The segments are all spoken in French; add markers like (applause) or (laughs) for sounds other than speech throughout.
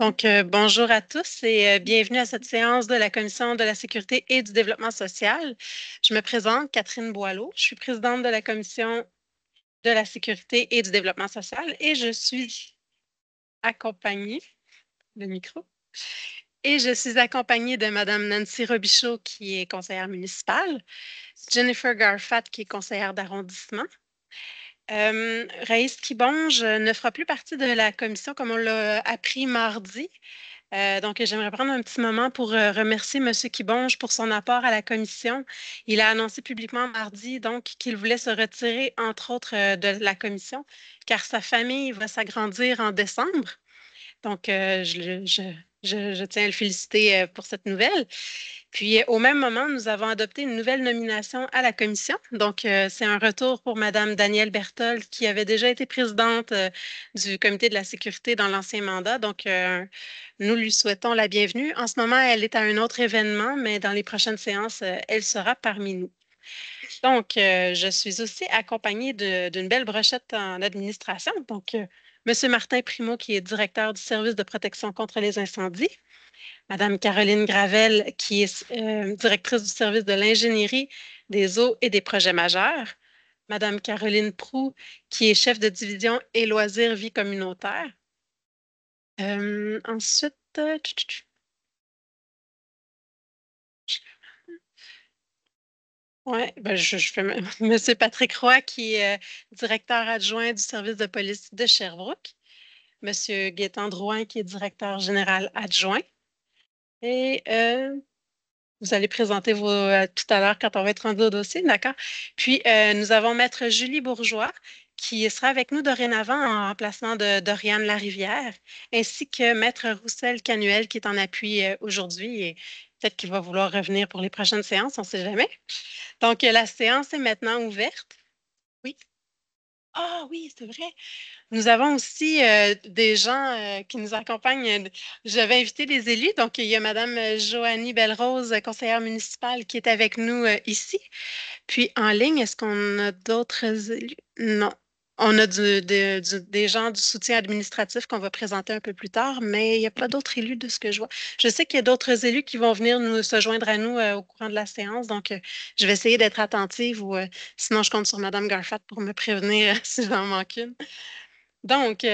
Donc, euh, bonjour à tous et euh, bienvenue à cette séance de la Commission de la sécurité et du développement social. Je me présente, Catherine Boileau. Je suis présidente de la Commission de la sécurité et du développement social et je suis accompagnée, le micro, et je suis accompagnée de Madame Nancy Robichaud, qui est conseillère municipale, Jennifer Garfat, qui est conseillère d'arrondissement, Raïs Kibonge euh, ne fera plus partie de la commission comme on l'a euh, appris mardi. Euh, donc, j'aimerais prendre un petit moment pour remercier M. Kibonge pour son apport à la commission. Il a annoncé publiquement mardi donc qu'il voulait se retirer, entre autres, de la commission, car sa famille va s'agrandir en décembre. Donc, je, je, tiens à le féliciter euh, pour cette nouvelle. Puis, euh, au même moment, nous avons adopté une nouvelle nomination à la commission. Donc, euh, c'est un retour pour Madame Danielle Berthold, qui avait déjà été présidente du comité de la sécurité dans l'ancien mandat. Donc, nous lui souhaitons la bienvenue. En ce moment, elle est à un autre événement, mais dans les prochaines séances, elle sera parmi nous. Donc, je suis aussi accompagnée d'une belle brochette en administration. Donc, Monsieur Martin Primo, qui est directeur du service de protection contre les incendies, Madame Caroline Gravel, qui est euh, directrice du service de l'ingénierie des eaux et des projets majeurs, Madame Caroline Prou, qui est chef de division et loisirs vie communautaire. Euh, ensuite, Oui, ben, je, fais M. (laughs) Patrick Roy, qui est euh, directeur adjoint du service de police de Sherbrooke. M. Gaétan Drouin, qui est directeur général adjoint. Et euh, vous allez présenter vos, euh, tout à l'heure quand on va être rendu au dossier, d'accord? Puis, nous avons Maître Julie Bourgeois, qui sera avec nous dorénavant en remplacement de Doriane Larivière, ainsi que Maître Roussel Canuel, qui est en appui aujourd'hui et, Peut-être qu'il va vouloir revenir pour les prochaines séances, on ne sait jamais. Donc, euh, la séance est maintenant ouverte. Oui. Ah oui, c'est vrai. Nous avons aussi euh, des gens euh, qui nous accompagnent. Je vais inviter des élus. Donc, il y a Mme Joannie Belrose, conseillère municipale, qui est avec nous ici. Puis en ligne, est-ce qu'on a d'autres élus? Non. On a des gens du soutien administratif qu'on va présenter un peu plus tard, mais il n'y a pas d'autres élus de ce que je vois. Je sais qu'il y a d'autres élus qui vont venir nous, se joindre à nous euh, au courant de la séance, donc euh, je vais essayer d'être attentive ou euh, sinon je compte sur Mme Garfat pour me prévenir (laughs) si j'en manque une. Donc,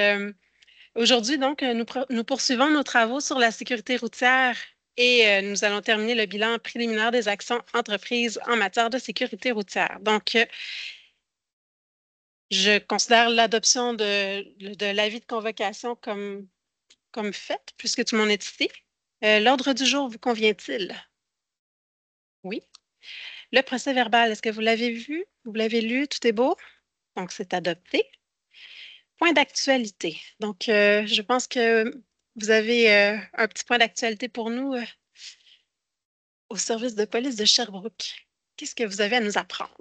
aujourd'hui, donc, nous, poursuivons nos travaux sur la sécurité routière et nous allons terminer le bilan préliminaire des actions entreprises en matière de sécurité routière. Donc, je considère l'adoption de, l'avis de convocation comme, comme faite, puisque tout le monde est ici. Euh, l'ordre du jour vous convient-il? Oui. Le procès verbal, est-ce que vous l'avez vu? Vous l'avez lu? Tout est beau? Donc, c'est adopté. Point d'actualité. Donc, euh, je pense que vous avez euh, un petit point d'actualité pour nous au service de police de Sherbrooke. Qu'est-ce que vous avez à nous apprendre?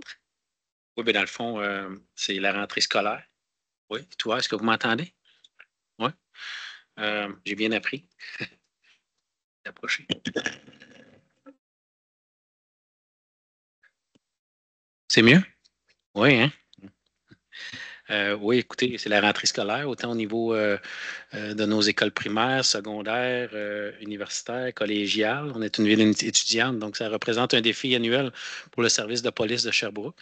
Oui, bien, dans le fond, euh, c'est la rentrée scolaire. Oui, toi, est-ce que vous m'entendez? Oui. Euh, j'ai bien appris. D'approcher. (laughs) C'est mieux? Oui, hein? Euh, oui, écoutez, c'est la rentrée scolaire, autant au niveau euh, euh, de nos écoles primaires, secondaires, universitaires, collégiales. On est une ville étudiante, donc ça représente un défi annuel pour le service de police de Sherbrooke.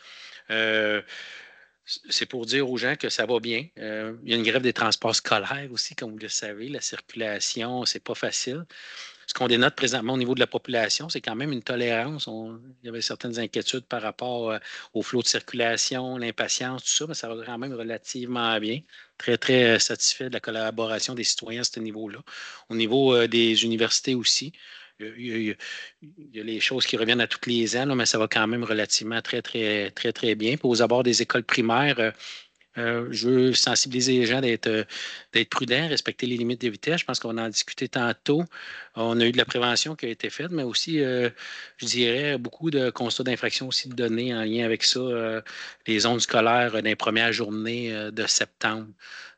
c'est pour dire aux gens que ça va bien. il y a une grève des transports scolaires aussi, comme vous le savez. La circulation, c'est pas facile ce qu'on dénote présentement au niveau de la population, c'est quand même une tolérance. il y avait certaines inquiétudes par rapport euh, au flot de circulation, l'impatience, tout ça, mais ça va quand même relativement bien. Très, très euh, satisfait de la collaboration des citoyens à ce niveau-là. Au niveau euh, des universités aussi, il y, a, les choses qui reviennent à toutes les ans, mais ça va quand même relativement très, très, très, très bien. Pour aux abords des écoles primaires, euh, je veux sensibiliser les gens euh, d'être prudents, respecter les limites de vitesse. Je pense qu'on en a discuté tantôt. On a eu de la prévention qui a été faite, mais aussi, euh, je dirais, beaucoup de constats d'infraction aussi de données en lien avec ça, les ondes scolaires des premières journées de septembre.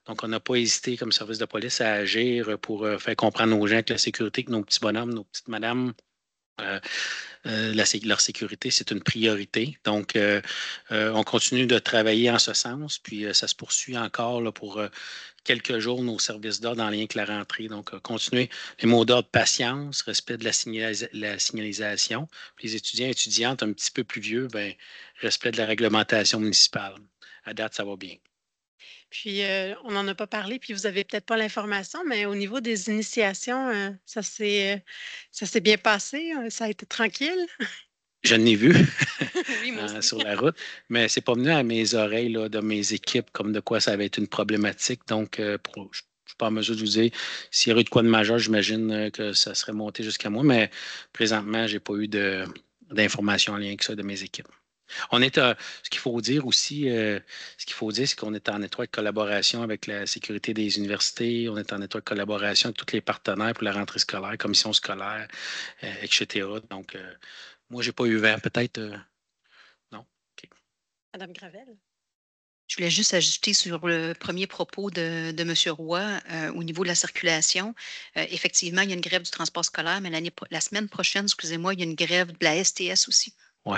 Donc, on n'a pas hésité comme service de police à agir pour faire comprendre aux gens que la sécurité, que nos petits bonhommes, nos petites madames, euh, euh, leur sécurité, c'est une priorité. Donc, euh, on continue de travailler en ce sens, puis ça se poursuit encore pour quelques jours nos services d'ordre en lien avec la rentrée. Donc, continuer les mots d'ordre patience, respect de la, signalisation. les étudiants et étudiantes un petit peu plus vieux, ben, respect de la réglementation municipale. À date, ça va bien. Puis, on n'en a pas parlé, puis vous n'avez peut-être pas l'information, mais au niveau des initiations, ça s'est bien passé, ça a été tranquille. Je n'ai vu (laughs) hein, sur la route, mais c'est pas venu à mes oreilles de mes équipes comme de quoi ça avait été une problématique. Donc, je ne suis pas en mesure de vous dire s'il y aurait eu de quoi de majeur, j'imagine que ça serait monté jusqu'à moi, mais présentement, je n'ai pas eu d'informations en lien avec ça de mes équipes. On est ce qu'il faut dire aussi, euh, ce qu'il faut c'est qu'on est en étroite collaboration avec la sécurité des universités, on est en étroite collaboration avec tous les partenaires pour la rentrée scolaire, commission scolaire, euh, etc. Donc, euh, moi, je n'ai pas eu vert, peut-être. non. OK. Madame Gravel? Je voulais juste ajouter sur le premier propos de, M. Roy au niveau de la circulation. effectivement, il y a une grève du transport scolaire, mais la semaine prochaine, excusez-moi, il y a une grève de la STS aussi. Oui.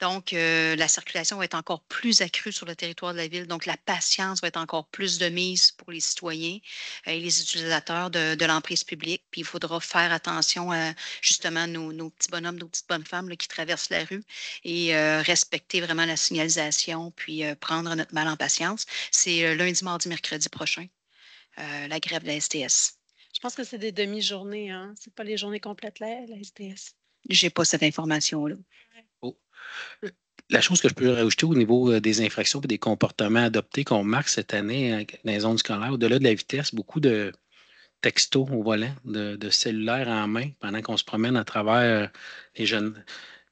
Donc, euh, la circulation va être encore plus accrue sur le territoire de la ville. Donc, la patience va être encore plus de mise pour les citoyens euh, et les utilisateurs de, l'emprise publique. Puis, il faudra faire attention à justement nos, petits bonhommes, nos petites bonnes femmes qui traversent la rue et euh, respecter vraiment la signalisation, puis prendre notre mal en patience. C'est lundi, mardi, mercredi prochain, la grève de la STS. Je pense que c'est des demi-journées, hein? C'est pas les journées complètes, la STS. J'ai pas cette information-là. La chose que je peux rajouter au niveau euh, des infractions et des comportements adoptés qu'on marque cette année hein, dans les zones scolaires, au-delà de la vitesse, beaucoup de textos au volant, de, cellulaires en main pendant qu'on se promène à travers euh, les jeunes.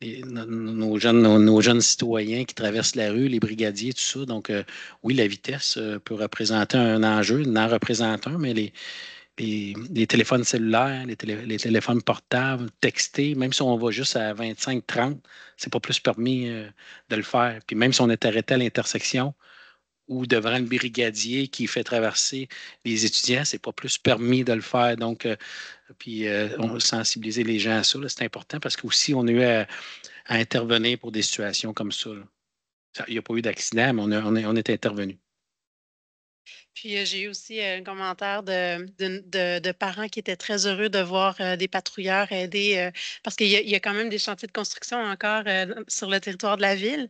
nos, jeunes, citoyens qui traversent la rue, les brigadiers, tout ça. Donc, euh, oui, la vitesse peut représenter un enjeu, n'en représente un, mais les, les téléphones cellulaires, les, téléphones portables, textés, même si on va juste à 25-30, c'est pas plus permis euh, de le faire. Puis même si on est arrêté à l'intersection ou devant le brigadier qui fait traverser les étudiants, c'est pas plus permis de le faire. Donc, euh, puis euh, on sensibiliser les gens à ça, c'est important parce qu'aussi on a eu à, intervenir pour des situations comme ça. Il n'y a pas eu d'accident, mais on, on est intervenu. Puis euh, j'ai eu aussi euh, un commentaire de, de, parents qui étaient très heureux de voir euh, des patrouilleurs aider, parce qu'il y, a quand même des chantiers de construction encore sur le territoire de la ville.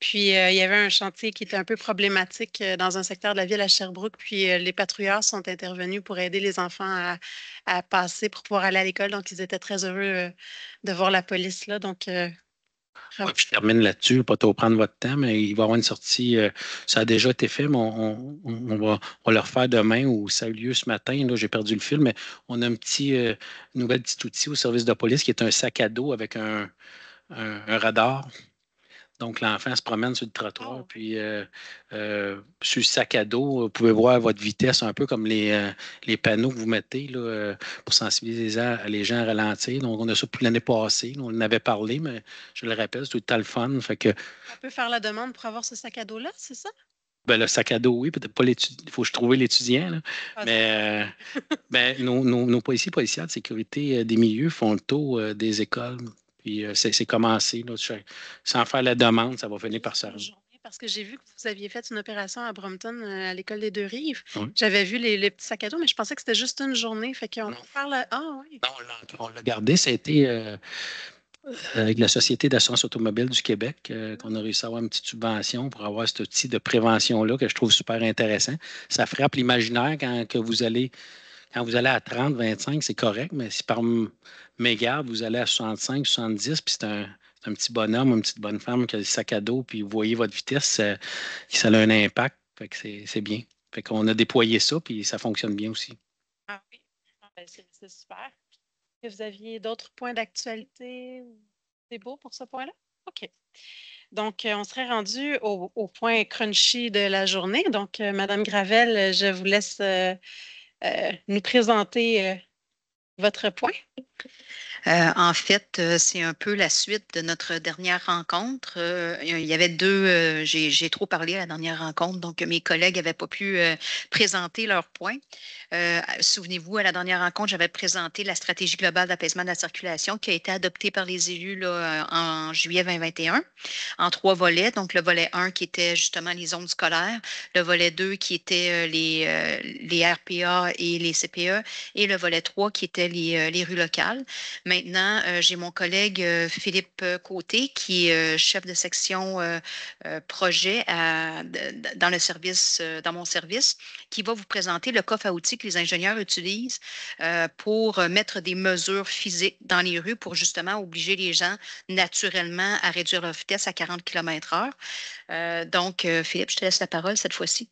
Puis il y avait un chantier qui était un peu problématique dans un secteur de la ville à Sherbrooke, puis les patrouilleurs sont intervenus pour aider les enfants à, à passer, pour pouvoir aller à l'école. Donc ils étaient très heureux de voir la police là. Donc je termine là-dessus, pas trop prendre votre temps, mais il va y avoir une sortie. Euh, ça a déjà été fait, mais on, va, le refaire demain ou ça a eu lieu ce matin. Là, j'ai perdu le fil, mais on a un petit euh, nouvel petit outil au service de police qui est un sac à dos avec un radar donc, l'enfant se promène sur le trottoir, oh. puis euh, euh, sur le sac à dos, vous pouvez voir votre vitesse, un peu comme les, euh, les panneaux que vous mettez là, pour sensibiliser les gens à ralentir. Donc, on a ça depuis l'année passée. on en avait parlé, mais je le rappelle, c'est tout le fun. Fait que, on peut faire la demande pour avoir ce sac à dos-là, c'est ça? Ben, le sac à dos, oui, peut-être pas l'étudiant. Il faut que je trouve l'étudiant. là. Ah, mais ben, nos, nos, policiers policières de sécurité des milieux font le tour des écoles puis euh, c'est commencé. sans faire la demande, ça va finir par ça. Parce que j'ai vu que vous aviez fait une opération à Brompton, euh, à l'école des Deux Rives. J'avais vu les, petits sacs à dos, mais je pensais que c'était juste une journée. Fait qu'on ah, on l'a gardé. Ça a été euh, avec la Société d'assurance automobile du Québec qu'on a réussi à avoir une petite subvention pour avoir cet outil de prévention-là que je trouve super intéressant. Ça frappe l'imaginaire quand vous allez quand vous allez à 30, 25, c'est correct, mais si par mégarde, vous allez à 65, 70, puis c'est un, petit bonhomme, une petite bonne femme qui a des sacs à dos, puis vous voyez votre vitesse, ça, a un impact. Fait que c'est bien. Fait qu'on a déployé ça, puis ça fonctionne bien aussi. Ah oui, ah ben, c'est super. Que vous aviez d'autres points d'actualité? C'est beau pour ce point-là? OK. Donc, euh, on serait rendu au, point crunchy de la journée. Donc, euh, Madame Gravel, je vous laisse euh, euh, nous présenter euh, votre point? Euh, en fait, euh, c'est un peu la suite de notre dernière rencontre. Euh, il y avait deux, j'ai trop parlé à la dernière rencontre, donc mes collègues n'avaient pas pu présenter leur point. Souvenez-vous, à la dernière rencontre, j'avais présenté la stratégie globale d'apaisement de la circulation qui a été adoptée par les élus là, en juillet 2021 en trois volets. Donc, le volet 1 qui était justement les zones scolaires, le volet 2 qui était les, les RPA et les CPE et le volet 3 qui était euh, les, rues locales. Maintenant, euh, j'ai mon collègue euh, Philippe Côté, qui est chef de section projet dans le service, dans mon service, qui va vous présenter le coffre à outils que les ingénieurs utilisent pour mettre des mesures physiques dans les rues pour justement obliger les gens naturellement à réduire leur vitesse à 40 km/h. donc, Philippe, je te laisse la parole cette fois-ci.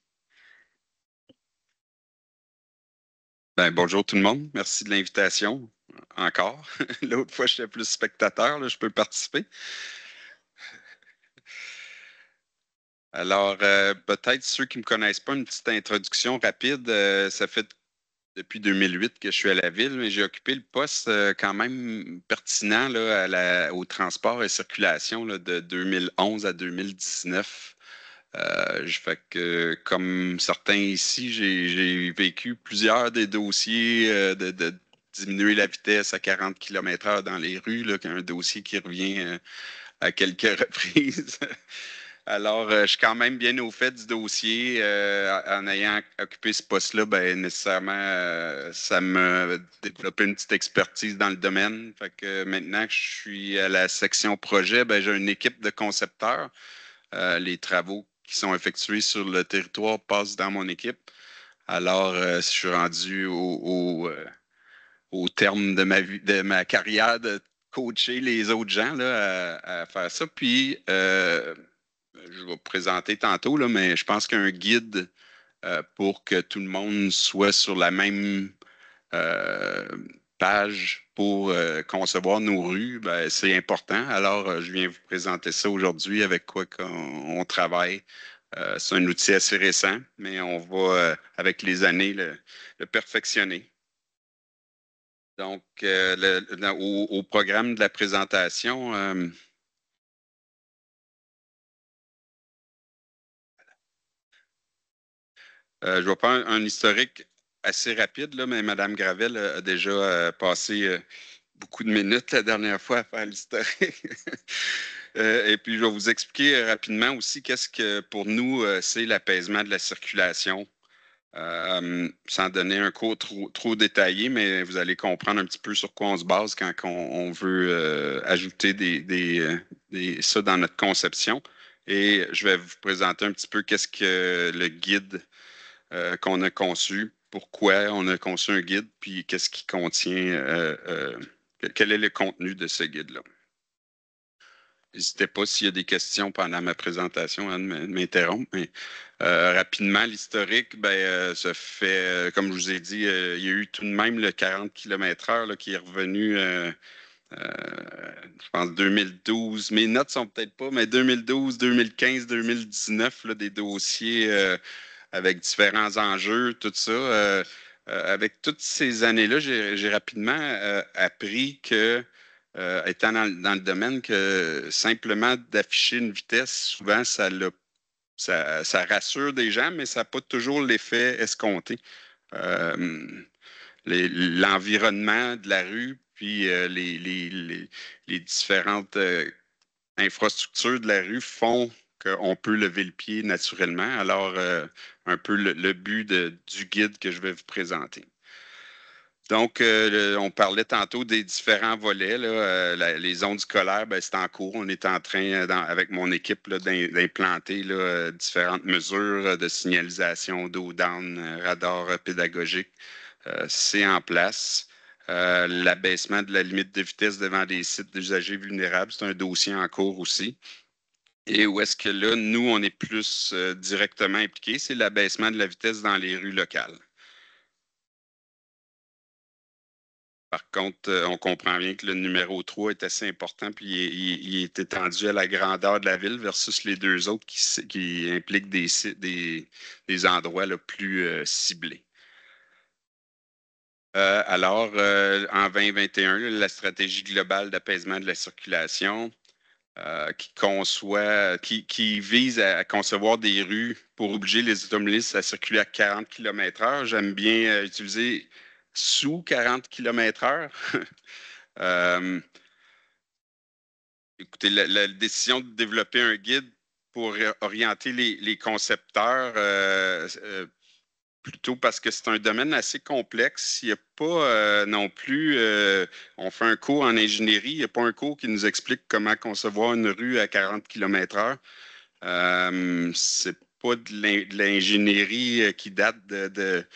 Ben, bonjour tout le monde. Merci de l'invitation. Encore. (laughs) L'autre fois, j'étais plus spectateur. Là, je peux participer. Alors, euh, peut-être ceux qui ne me connaissent pas, une petite introduction rapide. Euh, ça fait depuis 2008 que je suis à la ville, mais j'ai occupé le poste euh, quand même pertinent là, au transport et circulation de 2011 à 2019. Euh, je fait que, comme certains ici, j'ai vécu plusieurs des dossiers euh, de, diminuer la vitesse à 40 km/h dans les rues, là, un dossier qui revient euh, à quelques (laughs) reprises. Alors, je suis quand même bien au fait du dossier. en ayant occupé ce poste-là, ben, nécessairement, ça me développé une petite expertise dans le domaine. Fait que maintenant que je suis à la section projet, ben, j'ai une équipe de concepteurs. les travaux qui sont effectués sur le territoire passent dans mon équipe. Alors, euh, je suis rendu au, euh, au, terme de ma, vie, de ma carrière de coacher les autres gens là, à, faire ça. Puis, euh, je vais vous présenter tantôt, là, mais je pense qu'un guide pour que tout le monde soit sur la même page pour euh, concevoir nos rues, ben, c'est important. Alors, euh, je viens vous présenter ça aujourd'hui avec quoi qu'on on travaille. Euh, c'est un outil assez récent, mais on va, avec les années, le, perfectionner. Donc, au, programme de la présentation, je vais faire un historique assez rapide, mais Mme Gravel euh, a déjà euh, passé euh, beaucoup de minutes la dernière fois à faire l'historique. (laughs) et puis, je vais vous expliquer rapidement aussi qu'est-ce que pour nous, c'est l'apaisement de la circulation. sans donner un cours trop, détaillé, mais vous allez comprendre un petit peu sur quoi on se base quand on, veut ajouter des, des, ça dans notre conception. Et je vais vous présenter un petit peu qu'est-ce que le guide qu'on a conçu pourquoi on a conçu un guide, puis qu'est-ce qui contient, euh, euh, quel est le contenu de ce guide-là. N'hésitez pas s'il y a des questions pendant ma présentation hein, de m'interrompre. Euh, rapidement, l'historique, ben, fait, comme je vous ai dit, il y a eu tout de même le 40 km/h qui est revenu, je pense, 2012. Mes notes sont peut-être pas, mais 2012, 2015, 2019, des dossiers avec différents enjeux, tout ça. Euh, euh, avec toutes ces années-là, j'ai rapidement euh, appris que, étant dans, le domaine, que simplement d'afficher une vitesse, souvent, ça, ça, rassure des gens, mais ça n'a pas toujours l'effet escompté. L'environnement de la rue, puis les, différentes infrastructures de la rue font on peut lever le pied naturellement. Alors, euh, un peu le, but du guide que je vais vous présenter. Donc, euh, on parlait tantôt des différents volets. Euh, les zones scolaires, ben, c'est en cours. On est en train, avec mon équipe, d'implanter différentes mesures de signalisation d'eau down, radar pédagogique. c'est en place. l'abaissement de la limite de vitesse devant des sites d'usagers vulnérables, c'est un dossier en cours aussi. Et où est-ce que là, nous, on est plus euh, directement impliqués, c'est l'abaissement de la vitesse dans les rues locales. Par contre, euh, on comprend bien que le numéro 3 est assez important, puis il est, étendu à la grandeur de la ville versus les deux autres qui, impliquent des, endroits le plus euh, ciblés. alors, en 2021, la stratégie globale d'apaisement de la circulation, euh, qui conçoit, qui, vise à concevoir des rues pour obliger les automobilistes à circuler à 40 km/h. J'aime bien euh, utiliser sous 40 km/h. (laughs) Euh, écoutez, la, décision de développer un guide pour orienter les concepteurs plutôt parce que c'est un domaine assez complexe. Il n'y a pas euh, non plus, euh, on fait un cours en ingénierie, il n'y a pas un cours qui nous explique comment concevoir une rue à 40 km/h. Ce n'est pas de l'ingénierie euh, qui date de,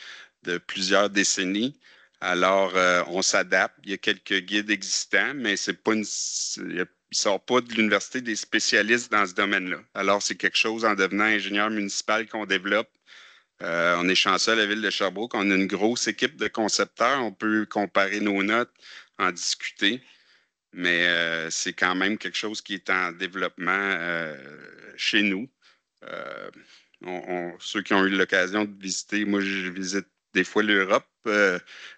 plusieurs décennies. Alors, on s'adapte. Il y a quelques guides existants, mais c'est pas il ne sort pas de l'université des spécialistes dans ce domaine-là. Alors, c'est quelque chose en devenant ingénieur municipal qu'on développe euh, on est chanceux à la ville de Sherbrooke. On a une grosse équipe de concepteurs. On peut comparer nos notes, en discuter. Mais euh, c'est quand même quelque chose qui est en développement euh, chez nous. ceux qui ont eu l'occasion de visiter, moi, je visite des fois l'Europe.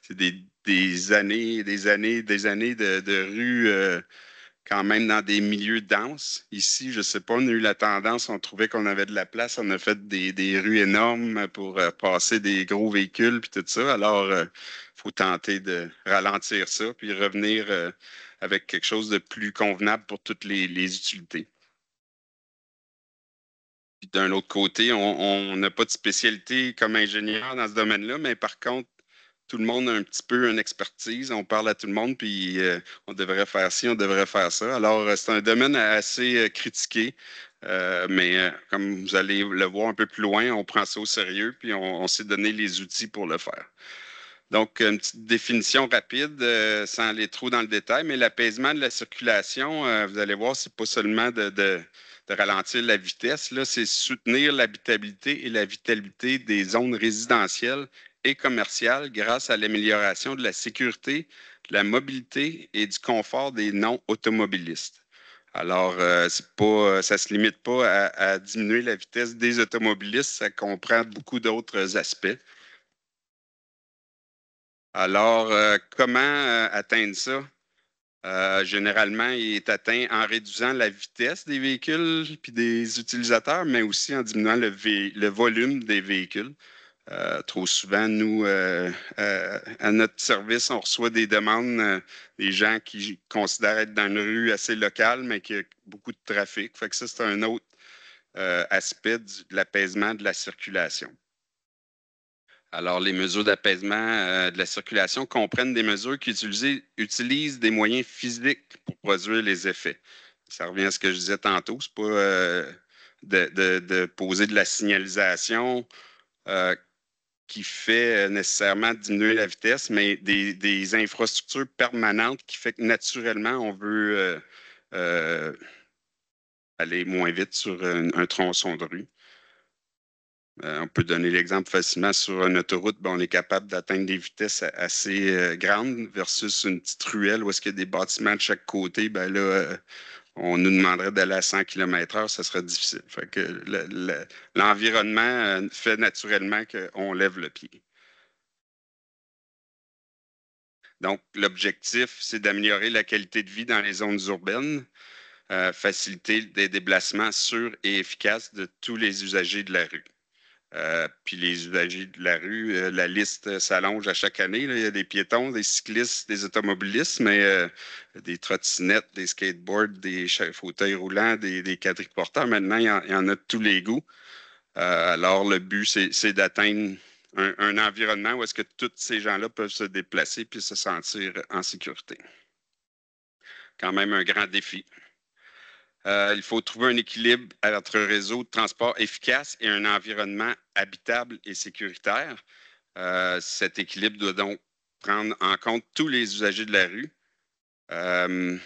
c'est des, années, des années, des années de rues quand même dans des milieux denses. Ici, je ne sais pas, on a eu la tendance, on trouvait qu'on avait de la place, on a fait des, rues énormes pour euh, passer des gros véhicules puis tout ça. Alors, il euh, faut tenter de ralentir ça puis revenir euh, avec quelque chose de plus convenable pour toutes les, les utilités. D'un autre côté, on n'a pas de spécialité comme ingénieur dans ce domaine-là, mais par contre, tout le monde a un petit peu une expertise. On parle à tout le monde, puis euh, on devrait faire ci, on devrait faire ça. Alors, euh, c'est un domaine assez euh, critiqué. mais comme vous allez le voir un peu plus loin, on prend ça au sérieux, puis on, s'est donné les outils pour le faire. Donc, une petite définition rapide, sans aller trop dans le détail, mais l'apaisement de la circulation, vous allez voir, c'est pas seulement de, de, ralentir la vitesse, là, c'est soutenir l'habitabilité et la vitalité des zones résidentielles commercial grâce à l'amélioration de la sécurité, de la mobilité et du confort des non-automobilistes. Alors, euh, pas, euh, ça ne se limite pas à, diminuer la vitesse des automobilistes, ça comprend beaucoup d'autres aspects. Alors, euh, comment atteindre ça? généralement, il est atteint en réduisant la vitesse des véhicules puis des utilisateurs, mais aussi en diminuant le volume des véhicules. Euh, trop souvent, nous, euh, euh, à notre service, on reçoit des demandes des gens qui considèrent être dans une rue assez locale, mais qui a beaucoup de trafic. Fait que ça, c'est un autre aspect de l'apaisement de la circulation. Alors, les mesures d'apaisement de la circulation comprennent des mesures qui utilisent, des moyens physiques pour produire les effets. Ça revient à ce que je disais tantôt, c'est pas de, poser de la signalisation qui fait euh, nécessairement diminuer la vitesse, mais des, infrastructures permanentes qui fait que naturellement, on veut euh, euh, aller moins vite sur un, tronçon de rue. on peut donner l'exemple facilement sur une autoroute, ben, on est capable d'atteindre des vitesses assez grandes versus une petite ruelle où est-ce qu'il y a des bâtiments de chaque côté. Ben là, on nous demanderait d'aller à 100 km/h, ce serait difficile. l'environnement euh, fait naturellement qu'on lève le pied. Donc, l'objectif, c'est d'améliorer la qualité de vie dans les zones urbaines, euh, faciliter des déplacements sûrs et efficaces de tous les usagers de la rue. Euh, puis les usagers de la rue, euh, la liste euh, s'allonge à chaque année. Il y a des piétons, des cyclistes, des automobilistes, mais des trottinettes, des skateboards, des fauteuils roulants, des, des quadriporteurs. Maintenant, il y, en, a de tous les goûts. alors, le but, c'est d'atteindre un, environnement où est-ce que tous ces gens-là peuvent se déplacer puis se sentir en sécurité. Quand même un grand défi. Euh, il faut trouver un équilibre entre un réseau de transport efficace et un environnement habitable et sécuritaire. Euh, cet équilibre doit donc prendre en compte tous les usagers de la rue. Euh,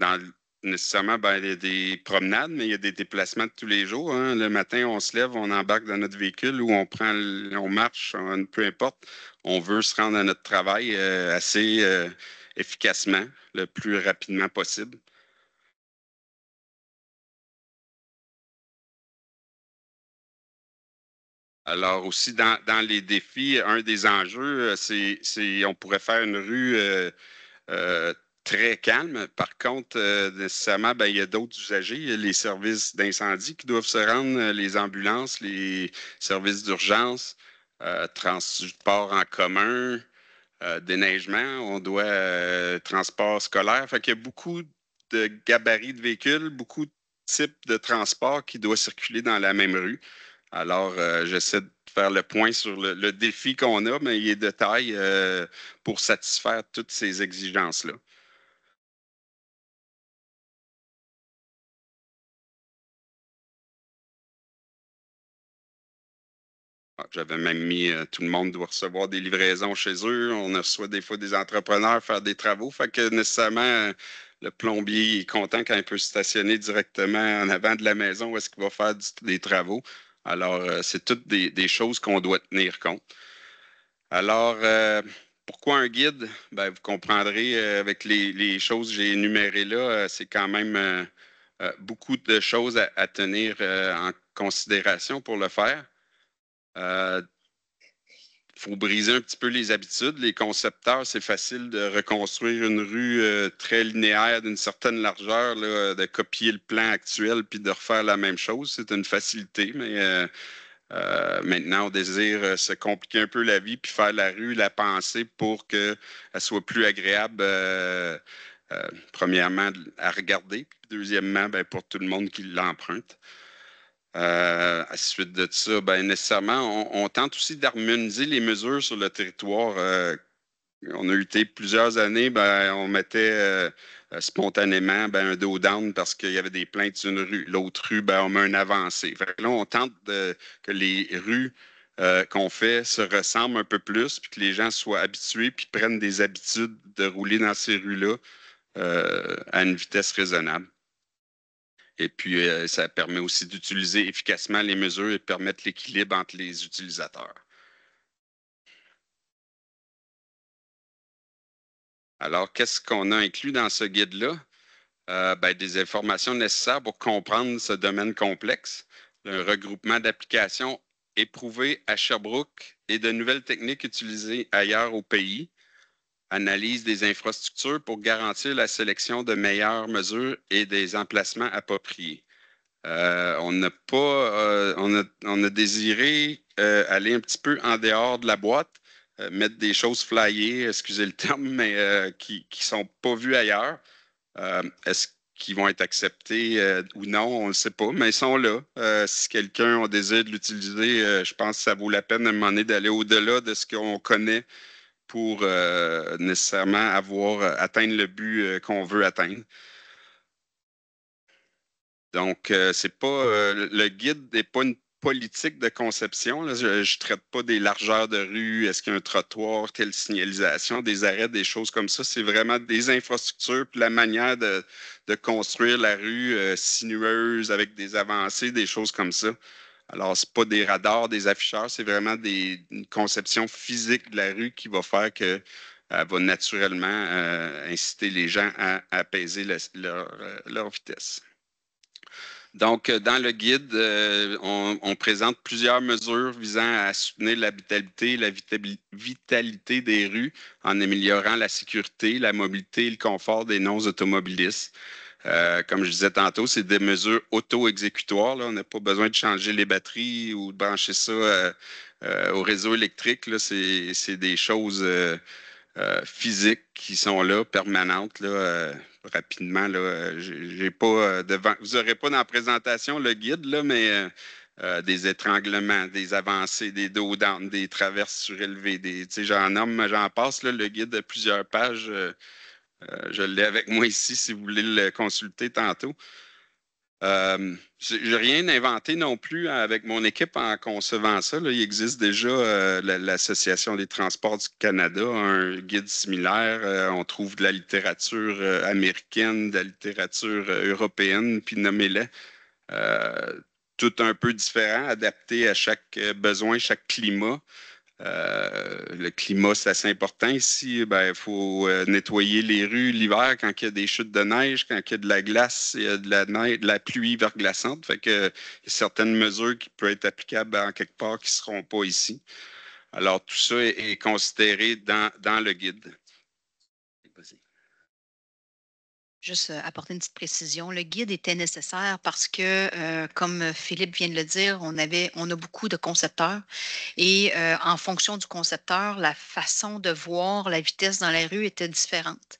dans, nécessairement, ben, il y a des promenades, mais il y a des déplacements de tous les jours. Hein. Le matin, on se lève, on embarque dans notre véhicule ou on prend, marche, peu importe. On veut se rendre à notre travail assez efficacement, le plus rapidement possible. Alors aussi, dans, les défis, un des enjeux, euh, c'est on pourrait faire une rue euh, euh, très calme. Par contre, nécessairement, ben, il y a d'autres usagers, les services d'incendie qui doivent se rendre, les ambulances, les services d'urgence, transport en commun, déneigement, on doit transport scolaire. Fait qu'il y a beaucoup de gabarits de véhicules, beaucoup de types de transports qui doivent circuler dans la même rue. Alors, euh, j'essaie de faire le point sur le, défi qu'on a, mais il est de taille euh, pour satisfaire toutes ces exigences-là. Ah, j'avais même mis euh, tout le monde doit recevoir des livraisons chez eux. On reçoit des fois des entrepreneurs faire des travaux. Fait que nécessairement, le plombier est content quand il peut stationner directement en avant de la maison où est-ce qu'il va faire des travaux. Alors, euh, c'est toutes des, choses qu'on doit tenir compte. Alors, euh, pourquoi un guide? Bien, vous comprendrez euh, avec les, choses que j'ai énumérées là, c'est quand même beaucoup de choses à tenir en considération pour le faire. Il faut briser un petit peu les habitudes. Les concepteurs, c'est facile de reconstruire une rue euh, très linéaire d'une certaine largeur, de copier le plan actuel puis de refaire la même chose. C'est une facilité, mais euh, euh, maintenant, on désire se compliquer un peu la vie puis faire la rue, la penser, pour qu'elle soit plus agréable. premièrement, à regarder, puis deuxièmement, ben, pour tout le monde qui l'emprunte. À euh, à suite de ça, ben, nécessairement, on, tente aussi d'harmoniser les mesures sur le territoire. Euh, on a été plusieurs années, ben, on mettait euh, spontanément ben, un dos down parce qu'il y avait des plaintes d'une rue. L'autre rue, ben, on met un avancé. là, on tente que les rues qu'on fait se ressemblent un peu plus, puis que les gens soient habitués, puis prennent des habitudes de rouler dans ces rues-là à une vitesse raisonnable. Et puis, euh, ça permet aussi d'utiliser efficacement les mesures et permettre l'équilibre entre les utilisateurs. Alors, qu'est-ce qu'on a inclus dans ce guide-là? Euh, ben, des informations nécessaires pour comprendre ce domaine complexe, un regroupement d'applications éprouvées à Sherbrooke et de nouvelles techniques utilisées ailleurs au pays, analyse des infrastructures pour garantir la sélection de meilleures mesures et des emplacements appropriés. Euh, on n'a pas, euh, on, a, on, désiré euh, aller un petit peu en dehors de la boîte, mettre des choses flyées, excusez le terme, mais qui ne sont pas vues ailleurs. Est-ce qu'ils vont être acceptés ou non, on ne le sait pas, mais ils sont là. si quelqu'un, a désir de l'utiliser, je pense que ça vaut la peine à un moment donné d'aller au-delà de ce qu'on connaît pour euh, nécessairement avoir euh, atteindre le but euh, qu'on veut atteindre. Donc, c'est pas le guide n'est pas une politique de conception. Je ne traite pas des largeurs de rue, est-ce qu'il y a un trottoir, quelle signalisation, des arrêts, des choses comme ça. C'est vraiment des infrastructures, puis la manière de, construire la rue sinueuse avec des avancées, des choses comme ça. Alors, ce pas des radars, des afficheurs, c'est vraiment des, une conception physique de la rue qui va faire que euh, va naturellement euh, inciter les gens à, apaiser euh, leur, vitesse. Donc, dans le guide, on, présente plusieurs mesures visant à soutenir l'habitabilité la vitalité des rues en améliorant la sécurité, la mobilité et le confort des non-automobilistes. Euh, comme je disais tantôt, c'est des mesures auto-exécutoires. On n'a pas besoin de changer les batteries ou de brancher ça euh, euh, au réseau électrique. C'est des choses physiques qui sont là, permanentes, rapidement. j'ai pas Vous n'aurez pas dans la présentation le guide, mais des étranglements, des avancées, des dos down, des traverses surélevées, des. J'en homme. j'en passe. le guide de plusieurs pages. Euh, je l'ai avec moi ici si vous voulez le consulter tantôt. Euh, je n'ai rien inventé non plus avec mon équipe en concevant ça. Il existe déjà euh, l'Association des transports du Canada, un guide similaire. on trouve de la littérature américaine, de la littérature européenne, puis nommez les tout un peu différent, adapté à chaque besoin, chaque climat. Euh, le climat, c'est assez important ici. Il ben, faut euh, nettoyer les rues l'hiver quand il y a des chutes de neige, quand il y a de la glace, il de la, neige, de la pluie verglaçante. Fait que, il y a certaines mesures qui peuvent être applicables ben, en quelque part qui ne seront pas ici. Alors, tout ça est, est considéré dans, dans, le guide. juste apporter une petite précision. Le guide était nécessaire parce que, comme Philippe vient de le dire, on, avait, on a beaucoup de concepteurs et en fonction du concepteur, la façon de voir la vitesse dans la rue était différente.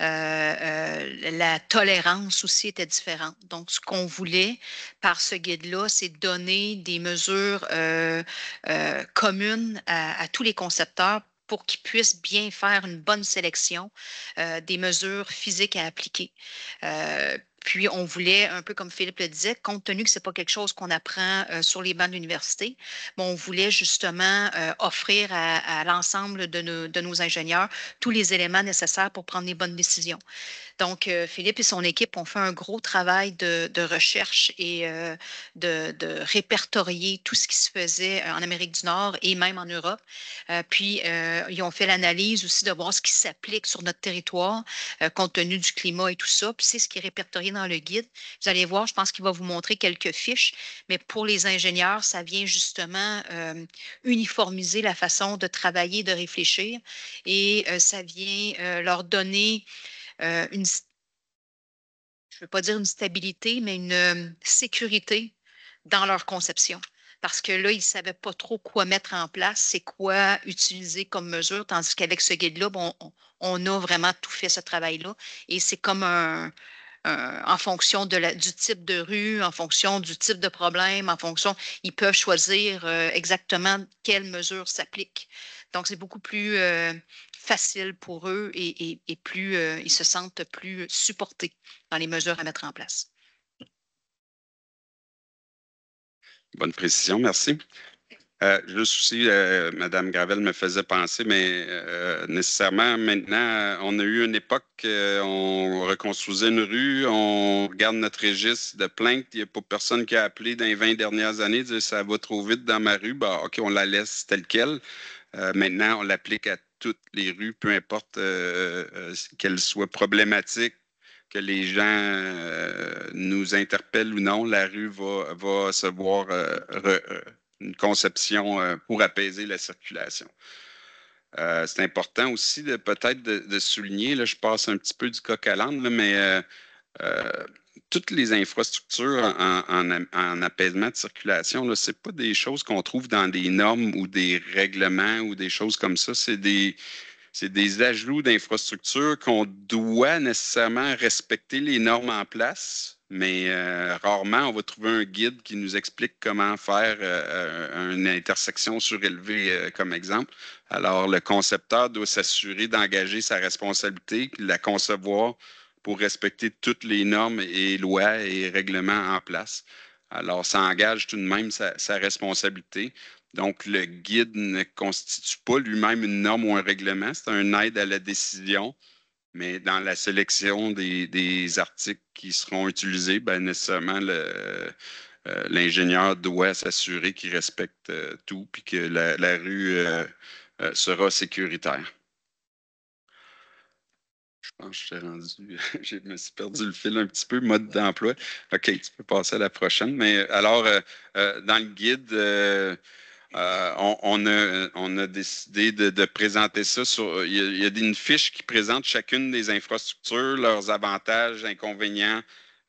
la tolérance aussi était différente. Donc, ce qu'on voulait par ce guide-là, c'est donner des mesures communes à tous les concepteurs pour qu'ils puissent bien faire une bonne sélection euh, des mesures physiques à appliquer. Euh, puis on voulait, un peu comme Philippe le disait, compte tenu que ce n'est pas quelque chose qu'on apprend euh, sur les bancs de l'université, ben, on voulait justement offrir à, l'ensemble de nos, de nos ingénieurs tous les éléments nécessaires pour prendre les bonnes décisions. Donc, euh, Philippe et son équipe ont fait un gros travail de, recherche et euh, de, répertorier tout ce qui se faisait euh, en Amérique du Nord et même en Europe. puis, ils ont fait l'analyse aussi de voir ce qui s'applique sur notre territoire, compte tenu du climat et tout ça. Puis, c'est ce qui est répertorié dans le guide. Vous allez voir, je pense qu'il va vous montrer quelques fiches, mais pour les ingénieurs, ça vient justement uniformiser la façon de travailler, de réfléchir, et ça vient leur donner euh, une, je ne veux pas dire une stabilité, mais une euh, sécurité dans leur conception. Parce que là, ils ne savaient pas trop quoi mettre en place, c'est quoi utiliser comme mesure, tandis qu'avec ce guide-là, bon, on, a vraiment tout fait ce travail-là. Et c'est comme un, en fonction de la, du type de rue, en fonction du type de problème, en fonction, ils peuvent choisir euh, exactement quelles mesures s'appliquent. Donc, c'est beaucoup plus facile pour eux et, plus euh, ils se sentent plus supportés dans les mesures à mettre en place. Bonne précision, merci. Euh, le souci, Mme Gravel me faisait penser, mais euh, nécessairement, maintenant, on a eu une époque, euh, on reconstruisait une rue, on regarde notre registre de plainte. Il n'y a pas personne qui a appelé dans les 20 dernières années, ça va trop vite dans ma rue. Bah, OK, on la laisse telle qu'elle. maintenant, on l'applique à toutes les rues, peu importe euh, euh, qu'elles soient problématiques, que les gens euh, nous interpellent ou non, la rue va, va se voir une conception pour apaiser la circulation. c'est important aussi de peut-être de, souligner, là, je passe un petit peu du coq à l'âne, mais toutes les infrastructures en, apaisement de circulation, ce n'est pas des choses qu'on trouve dans des normes ou des règlements ou des choses comme ça. C'est des, c'est des ajouts d'infrastructures qu'on doit nécessairement respecter les normes en place, mais euh, rarement on va trouver un guide qui nous explique comment faire euh, euh, une intersection surélevée comme exemple. Alors le concepteur doit s'assurer d'engager sa responsabilité, la concevoir pour respecter toutes les normes et lois et règlements en place. Alors, ça engage tout de même sa, responsabilité. Donc, le guide ne constitue pas lui-même une norme ou un règlement, c'est un aide à la décision, mais dans la sélection des, articles qui seront utilisés, ben, nécessairement, euh, l'ingénieur doit s'assurer qu'il respecte euh, tout puis que la, rue euh, sera sécuritaire. (laughs) je me suis perdu le fil un petit peu, mode d'emploi. OK, tu peux passer à la prochaine. Mais euh, alors, euh, euh, dans le guide, on, a, décidé de, présenter ça sur. Il y, a, une fiche qui présente chacune des infrastructures, leurs avantages, inconvénients,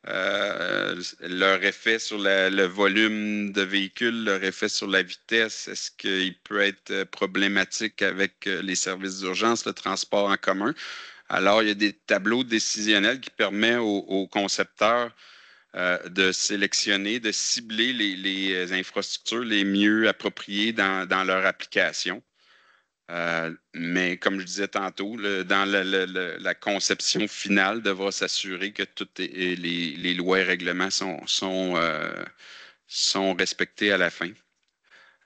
leur effet sur le volume de véhicules, leur effet sur la vitesse. Est-ce qu'il peut être problématique avec les services d'urgence, le transport en commun? Alors, il y a des tableaux décisionnels qui permettent aux, concepteurs euh, de sélectionner, de cibler les, euh, infrastructures les mieux appropriées dans, leur application. Euh, mais comme je disais tantôt, dans la, conception finale, devra s'assurer que toutes les, lois et règlements sont, sont respectés à la fin.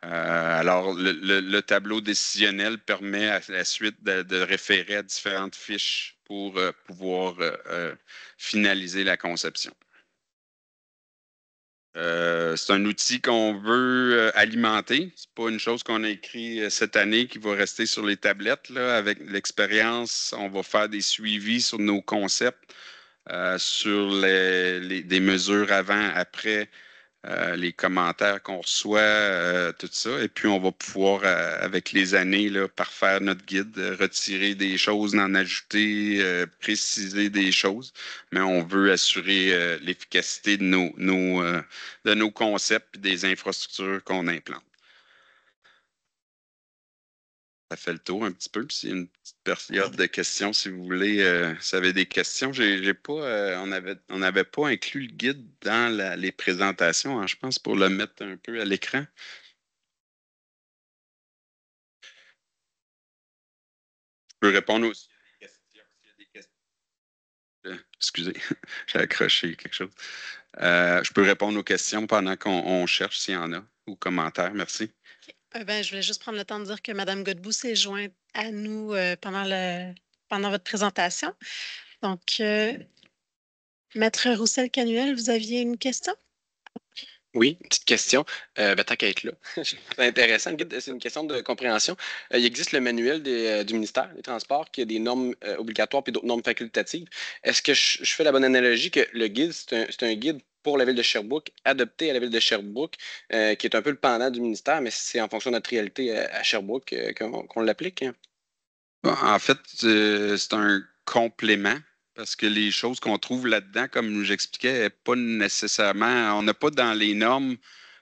Euh, alors, le, tableau décisionnel permet à la suite de, référer à différentes fiches pour euh, pouvoir euh, finaliser la conception. c'est un outil qu'on veut alimenter. Ce n'est pas une chose qu'on a écrit cette année qui va rester sur les tablettes. Avec l'expérience, on va faire des suivis sur nos concepts, sur des mesures avant, après, euh, les commentaires qu'on reçoit, euh, tout ça. Et puis, on va pouvoir, euh, avec les années, là, parfaire notre guide, retirer des choses, en ajouter, préciser des choses. Mais on veut assurer l'efficacité de nos, nos de nos concepts et des infrastructures qu'on implante ça fait le tour un petit peu. une petite période de questions, si vous voulez, euh, si vous des questions. J'ai, pas, euh, on n'avait on pas inclus le guide dans les présentations, hein, je pense, pour le mettre un peu à l'écran. Je peux répondre aussi questions. Euh, excusez, (laughs) j'ai accroché quelque chose. Euh, je peux répondre aux questions pendant qu'on cherche s'il y en a ou commentaires. Merci. Euh, ben, je voulais juste prendre le temps de dire que Mme Godbout s'est jointe à nous euh, pendant, le, pendant votre présentation. Donc, euh, Maître Roussel-Canuel, vous aviez une question? Oui, petite question. Euh, ben, tant qu'à être là, c'est (laughs) intéressant. C'est une question de compréhension. il existe le manuel du ministère des Transports qui a des normes obligatoires puis d'autres normes facultatives. Est-ce que je, fais la bonne analogie que le guide, c'est un, un, guide pour la ville de Sherbrooke, adopté à la ville de Sherbrooke, euh, qui est un peu le pendant du ministère, mais c'est en fonction de notre réalité à, Sherbrooke euh, qu'on l'applique. Hein. En fait, euh, c'est un complément parce que les choses qu'on trouve là-dedans, comme j'expliquais, pas nécessairement, on n'a pas dans les normes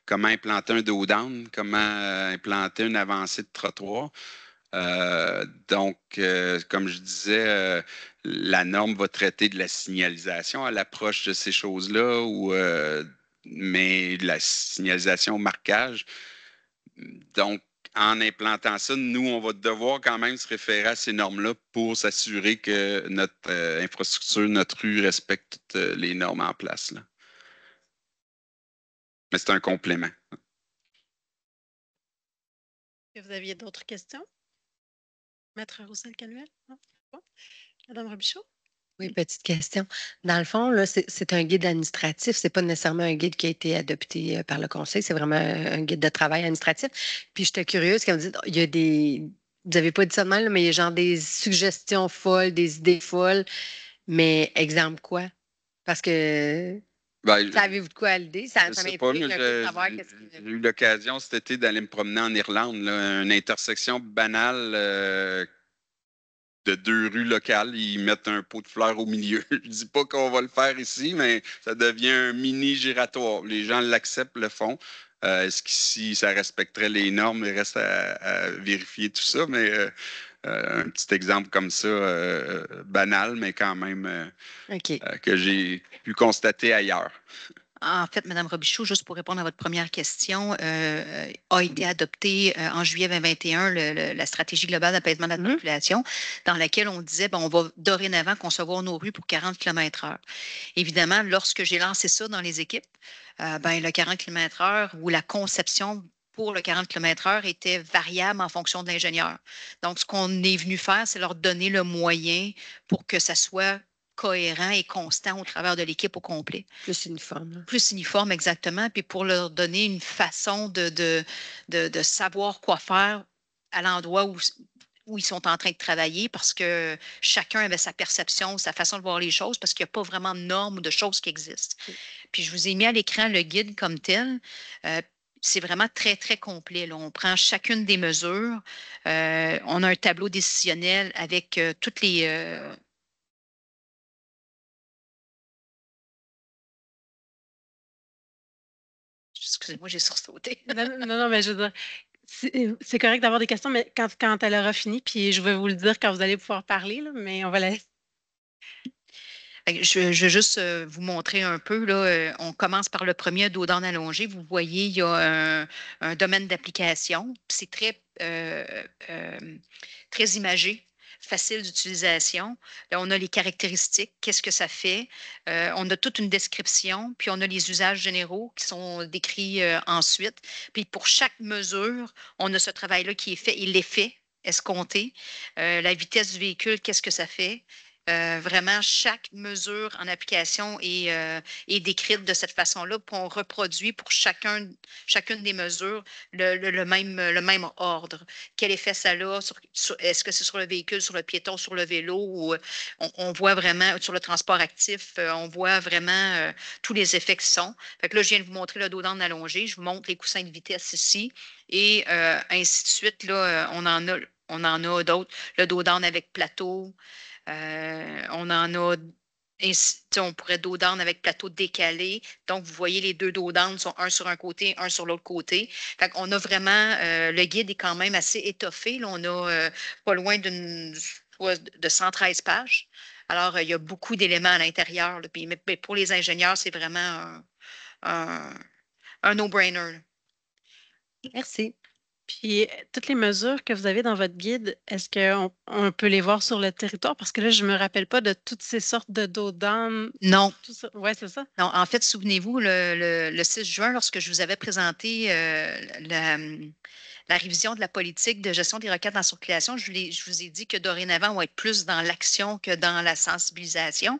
comment implanter un « down, comment implanter une avancée de trottoir. Euh, donc, euh, comme je disais, euh, la norme va traiter de la signalisation à l'approche de ces choses-là, mais de la signalisation au marquage. Donc, en implantant ça, nous, on va devoir quand même se référer à ces normes-là pour s'assurer que notre infrastructure, notre rue respecte les normes en place. Mais c'est un complément. Vous aviez d'autres questions? Maître roussel Canuel? Madame Robichaud? Oui, petite question. Dans le fond, c'est un guide administratif. Ce n'est pas nécessairement un guide qui a été adopté euh, par le Conseil. C'est vraiment un guide de travail administratif. Puis j'étais curieuse quand vous dites il y a des. Vous n'avez pas dit ça de mal, mais il y a genre des suggestions folles, des idées folles. Mais exemple quoi? Parce que ben, savez-vous de quoi l'idée? Ça, J'ai eu l'occasion cet été d'aller me promener en Irlande. une intersection banale euh, de deux rues locales. Ils mettent un pot de fleurs au milieu. (laughs) Je ne dis pas qu'on va le faire ici, mais ça devient un mini giratoire. Les gens l'acceptent, le font. Euh, est-ce qu'ici, ça respecterait les normes? Il reste à, vérifier tout ça, mais euh, euh, un petit exemple comme ça, euh, banal, mais quand même euh, que j'ai pu constater ailleurs. En fait, Mme Robichaud, juste pour répondre à votre première question, a été adoptée en juillet 2021 la stratégie globale d'apaisement de la mm-hmm. population, dans laquelle on disait ben, on va dorénavant concevoir nos rues pour 40 km/h. Évidemment, lorsque j'ai lancé ça dans les équipes, ben, le 40 km/h ou la conception pour le 40 km/h était variable en fonction de l'ingénieur. Donc, ce qu'on est venu faire, c'est leur donner le moyen pour que ça soit cohérent et constant au travers de l'équipe au complet. Plus uniforme. Plus uniforme, exactement. Puis pour leur donner une façon de, de, de, savoir quoi faire à l'endroit où, où ils sont en train de travailler parce que chacun avait sa perception, sa façon de voir les choses parce qu'il n'y a pas vraiment de normes ou de choses qui existent. Puis je vous ai mis à l'écran le guide comme tel. Euh, c'est vraiment très, très complet. On prend chacune des mesures. Euh, on a un tableau décisionnel avec euh, toutes les. Euh, Excusez-moi, j'ai sursauté. non, non, non, mais je veux dire, c'est correct d'avoir des questions, mais quand, elle aura fini, puis je vais vous le dire quand vous allez pouvoir parler, mais on va la je, vais juste euh, vous montrer un peu. Euh, on commence par le premier dos d'en allongé. Vous voyez, il y a un, domaine d'application. C'est très, euh, très imagé facile d'utilisation. Là, on a les caractéristiques, qu'est-ce que ça fait. on a toute une description, puis on a les usages généraux qui sont décrits ensuite. Puis pour chaque mesure, on a ce travail-là qui est fait et l'effet escompté. la vitesse du véhicule, qu'est-ce que ça fait? Euh, vraiment, chaque mesure en application est, euh, décrite de cette façon-là, puis on reproduit pour chacun, chacune des mesures le, même, le même ordre. Quel effet ça a? Est-ce que c'est sur le véhicule, sur le piéton, sur le vélo? Ou, euh, on, voit vraiment, sur le transport actif, on voit vraiment tous les effets qui sont. Fait là, je viens de vous montrer le dos d'âne allongé, je vous montre les coussins de vitesse ici, et ainsi de suite. Là, on en a, on en a d'autres. Le dos d'âne avec plateau. Euh, on en a, on pourrait dos down avec plateau décalé. Donc, vous voyez, les deux dos sont un sur un côté, un sur l'autre côté. Fait on a vraiment, euh, le guide est quand même assez étoffé. Là, on a euh, pas loin de 113 pages. Alors, il y a beaucoup d'éléments à l'intérieur. mais, pour les ingénieurs, c'est vraiment un no-brainer. Merci. Puis, euh, toutes les mesures que vous avez dans votre guide, est-ce qu'on on peut les voir sur le territoire? Parce que là, je ne me rappelle pas de toutes ces sortes de dos d'âme. Non. Oui, c'est ça. Non, en fait, souvenez-vous, le, 6 juin, lorsque je vous avais présenté euh, la, hum, la révision de la politique de gestion des requêtes en circulation, je, vous ai dit que dorénavant, on va être plus dans l'action que dans la sensibilisation.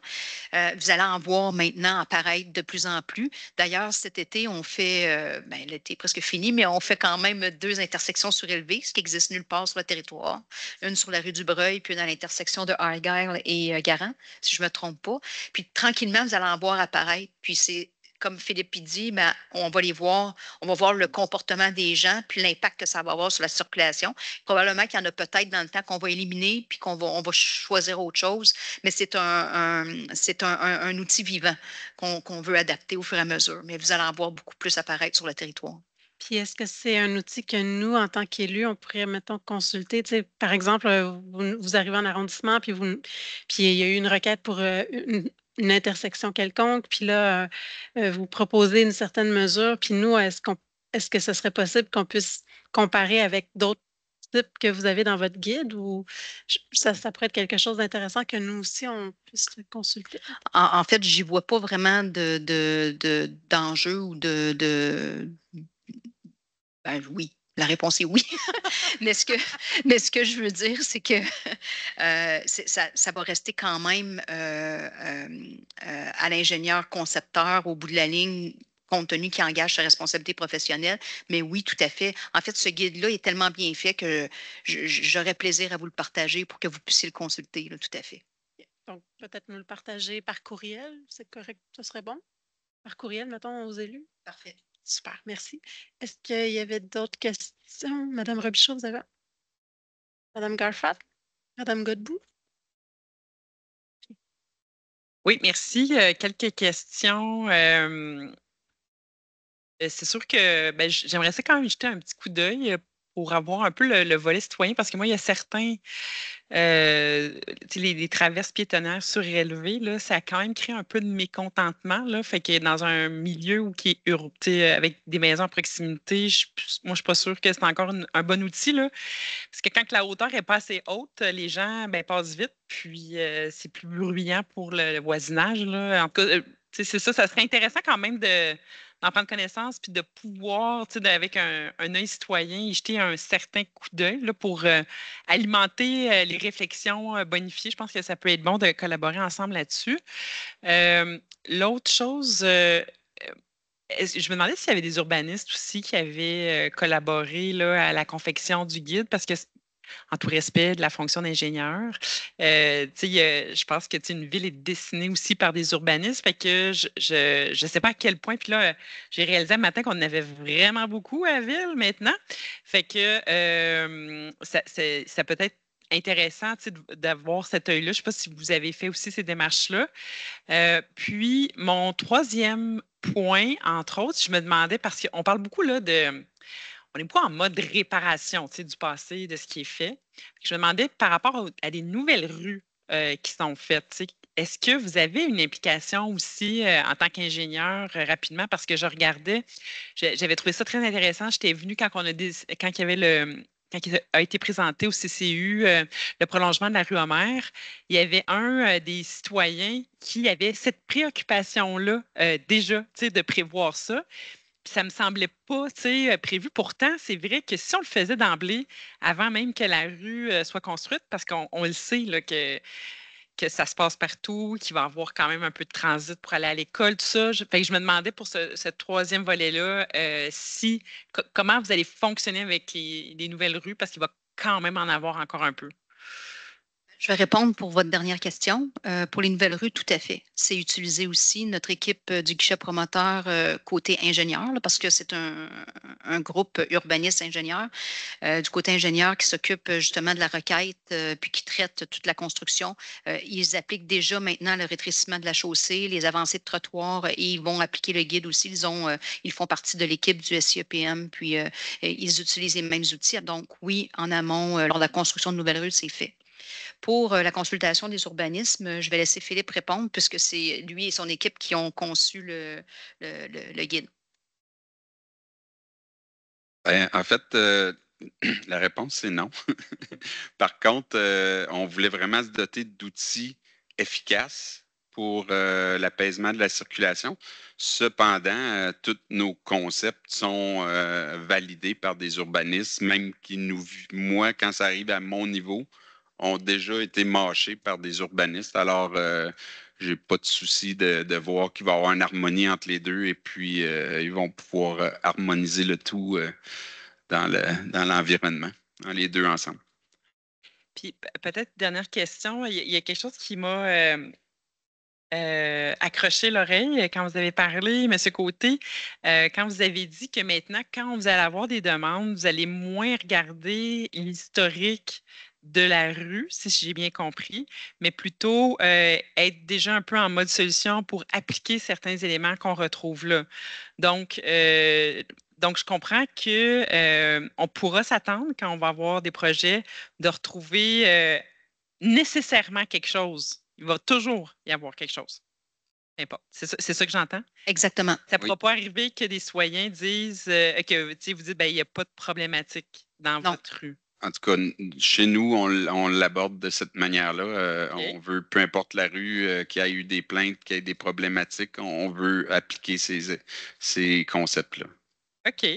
Euh, vous allez en voir maintenant apparaître de plus en plus. D'ailleurs, cet été, on fait, euh, ben, l'été est presque fini, mais on fait quand même deux intersections surélevées, ce qui existe nulle part sur le territoire. Une sur la rue du Breuil, puis une à l'intersection de Argyle et euh, Garant, si je ne me trompe pas. Puis tranquillement, vous allez en voir apparaître. Puis c'est comme Philippe dit, ben, on va les voir, on va voir le comportement des gens, puis l'impact que ça va avoir sur la circulation. Probablement qu'il y en a peut-être dans le temps qu'on va éliminer, puis qu'on va, on va choisir autre chose, mais c'est un, c'est un, un, outil vivant qu'on, qu'on veut adapter au fur et à mesure. Mais vous allez en voir beaucoup plus apparaître sur le territoire. Puis est-ce que c'est un outil que nous, en tant qu'élus, on pourrait, mettons, consulter? par exemple, euh, vous, arrivez en arrondissement, puis, vous, puis il y a eu une requête pour euh, une, une intersection quelconque, puis là, euh, euh, vous proposez une certaine mesure, puis nous, est-ce qu'on ce que ce serait possible qu'on puisse comparer avec d'autres types que vous avez dans votre guide ou ça, pourrait être quelque chose d'intéressant que nous aussi, on puisse consulter? En, fait, j'y vois pas vraiment d'enjeu de, de, ou de, de ben oui, la réponse est oui. (laughs) mais, ce que, je veux dire, c'est que euh, ça, va rester quand même euh, euh, à l'ingénieur concepteur au bout de la ligne compte tenu qu'il engage sa responsabilité professionnelle. Mais oui, tout à fait. En fait, ce guide-là est tellement bien fait que j'aurais plaisir à vous le partager pour que vous puissiez le consulter, tout à fait. Donc, peut-être nous le partager par courriel, c'est correct, ce serait bon? Par courriel, mettons, aux élus? Parfait. Super, merci. Est-ce qu'il y avait d'autres questions? Madame Robichaud, vous avez? Madame Garfat? Madame Godbout? Oui, merci. Euh, quelques questions. Euh, ben, c'est sûr que ben, j'aimerais ça quand même jeter un petit coup d'œil euh, pour avoir un peu le, volet citoyen, parce que moi, il y a certains, euh, les, traverses piétonnières surélevées, là, ça a quand même créé un peu de mécontentement. Là, fait que dans un milieu où qui est urbain, euh, avec des maisons à proximité, moi, je ne suis pas sûre que c'est encore un bon outil. Là, parce que quand la hauteur n'est pas assez haute, les gens ben, passent vite, puis euh, c'est plus bruyant pour le, voisinage. Là. En tout cas, euh, c'est ça, ça serait intéressant quand même de d'en prendre connaissance, puis de pouvoir, avec un, un, œil citoyen, y jeter un certain coup d'œil pour euh, alimenter euh, les réflexions euh, bonifiées. Je pense que ça peut être bon de collaborer ensemble là-dessus. L'autre chose, je me demandais s'il y avait des urbanistes aussi qui avaient collaboré à la confection du guide, parce que en tout respect de la fonction d'ingénieur. Euh, je pense que une ville est dessinée aussi par des urbanistes. Fait que je ne je, je sais pas à quel point. Puis là, j'ai réalisé un matin qu'on en avait vraiment beaucoup à ville maintenant. Fait que euh, ça, ça peut être intéressant d'avoir cet œil-là. Je ne sais pas si vous avez fait aussi ces démarches-là. Euh, puis, mon troisième point, entre autres, je me demandais, parce qu'on parle beaucoup là, de on n'est pas en mode réparation du passé, de ce qui est fait. Je me demandais par rapport à, des nouvelles rues euh, qui sont faites, est-ce que vous avez une implication aussi euh, en tant qu'ingénieur euh, rapidement? Parce que je regardais, j'avais trouvé ça très intéressant. J'étais venue quand, on a quand il y avait le, a été présenté au CCU le prolongement de la rue Homer, il y avait un des citoyens qui avait cette préoccupation-là déjà, de prévoir ça ça me semblait pas euh, prévu. Pourtant, c'est vrai que si on le faisait d'emblée, avant même que la rue euh, soit construite, parce qu'on le sait que, que ça se passe partout, qu'il va y avoir quand même un peu de transit pour aller à l'école, tout ça. Je, me demandais pour ce, troisième volet-là, euh, comment vous allez fonctionner avec les nouvelles rues, parce qu'il va quand même en avoir encore un peu. Je vais répondre pour votre dernière question. Euh, pour les nouvelles rues, tout à fait. C'est utilisé aussi notre équipe euh, du guichet promoteur euh, côté ingénieur, parce que c'est un, groupe urbaniste ingénieur, du côté ingénieur qui s'occupe justement de la requête, puis qui traite toute la construction. ils appliquent déjà maintenant le rétrécissement de la chaussée, les avancées de trottoir, et ils vont appliquer le guide aussi. Ils, ont, ils font partie de l'équipe du SIEPM, puis ils utilisent les mêmes outils. Donc oui, en amont, lors de la construction de nouvelles rues, c'est fait. Pour la consultation des urbanismes, je vais laisser Philippe répondre puisque c'est lui et son équipe qui ont conçu le, guide. Ben, en fait, euh, (clears throat) la réponse, c'est non. (laughs) Par contre, euh, on voulait vraiment se doter d'outils efficaces pour euh, l'apaisement de la circulation. Cependant, tous nos concepts sont validés par des urbanistes, même qui nous, moi, quand ça arrive à mon niveau, ont déjà été mâchés par des urbanistes. Alors, euh, j'ai pas de souci de, voir qu'il va y avoir une harmonie entre les deux et puis euh, ils vont pouvoir euh, harmoniser le tout dans, le, dans l'environnement, hein, les deux ensemble. Puis peut-être dernière question, il y, a quelque chose qui m'a accroché l'oreille quand vous avez parlé, M. Côté, quand vous avez dit que maintenant, quand vous allez avoir des demandes, vous allez moins regarder l'historique de la rue, si j'ai bien compris, mais plutôt euh, être déjà un peu en mode solution pour appliquer certains éléments qu'on retrouve là. Donc, euh, donc, je comprends que euh, on pourra s'attendre quand on va avoir des projets de retrouver nécessairement quelque chose. Il va toujours y avoir quelque chose. C'est ça, que j'entends? Exactement. Ça ne pourra pas arriver que des soyens disent, que vous dites, ben, il n'y a pas de problématique dans votre rue en tout cas, chez nous, on, l'aborde de cette manière-là. Euh, on veut, peu importe la rue, euh, qu'il y a eu des plaintes, qu'il y ait des problématiques, on veut appliquer ces, ces concepts-là. OK.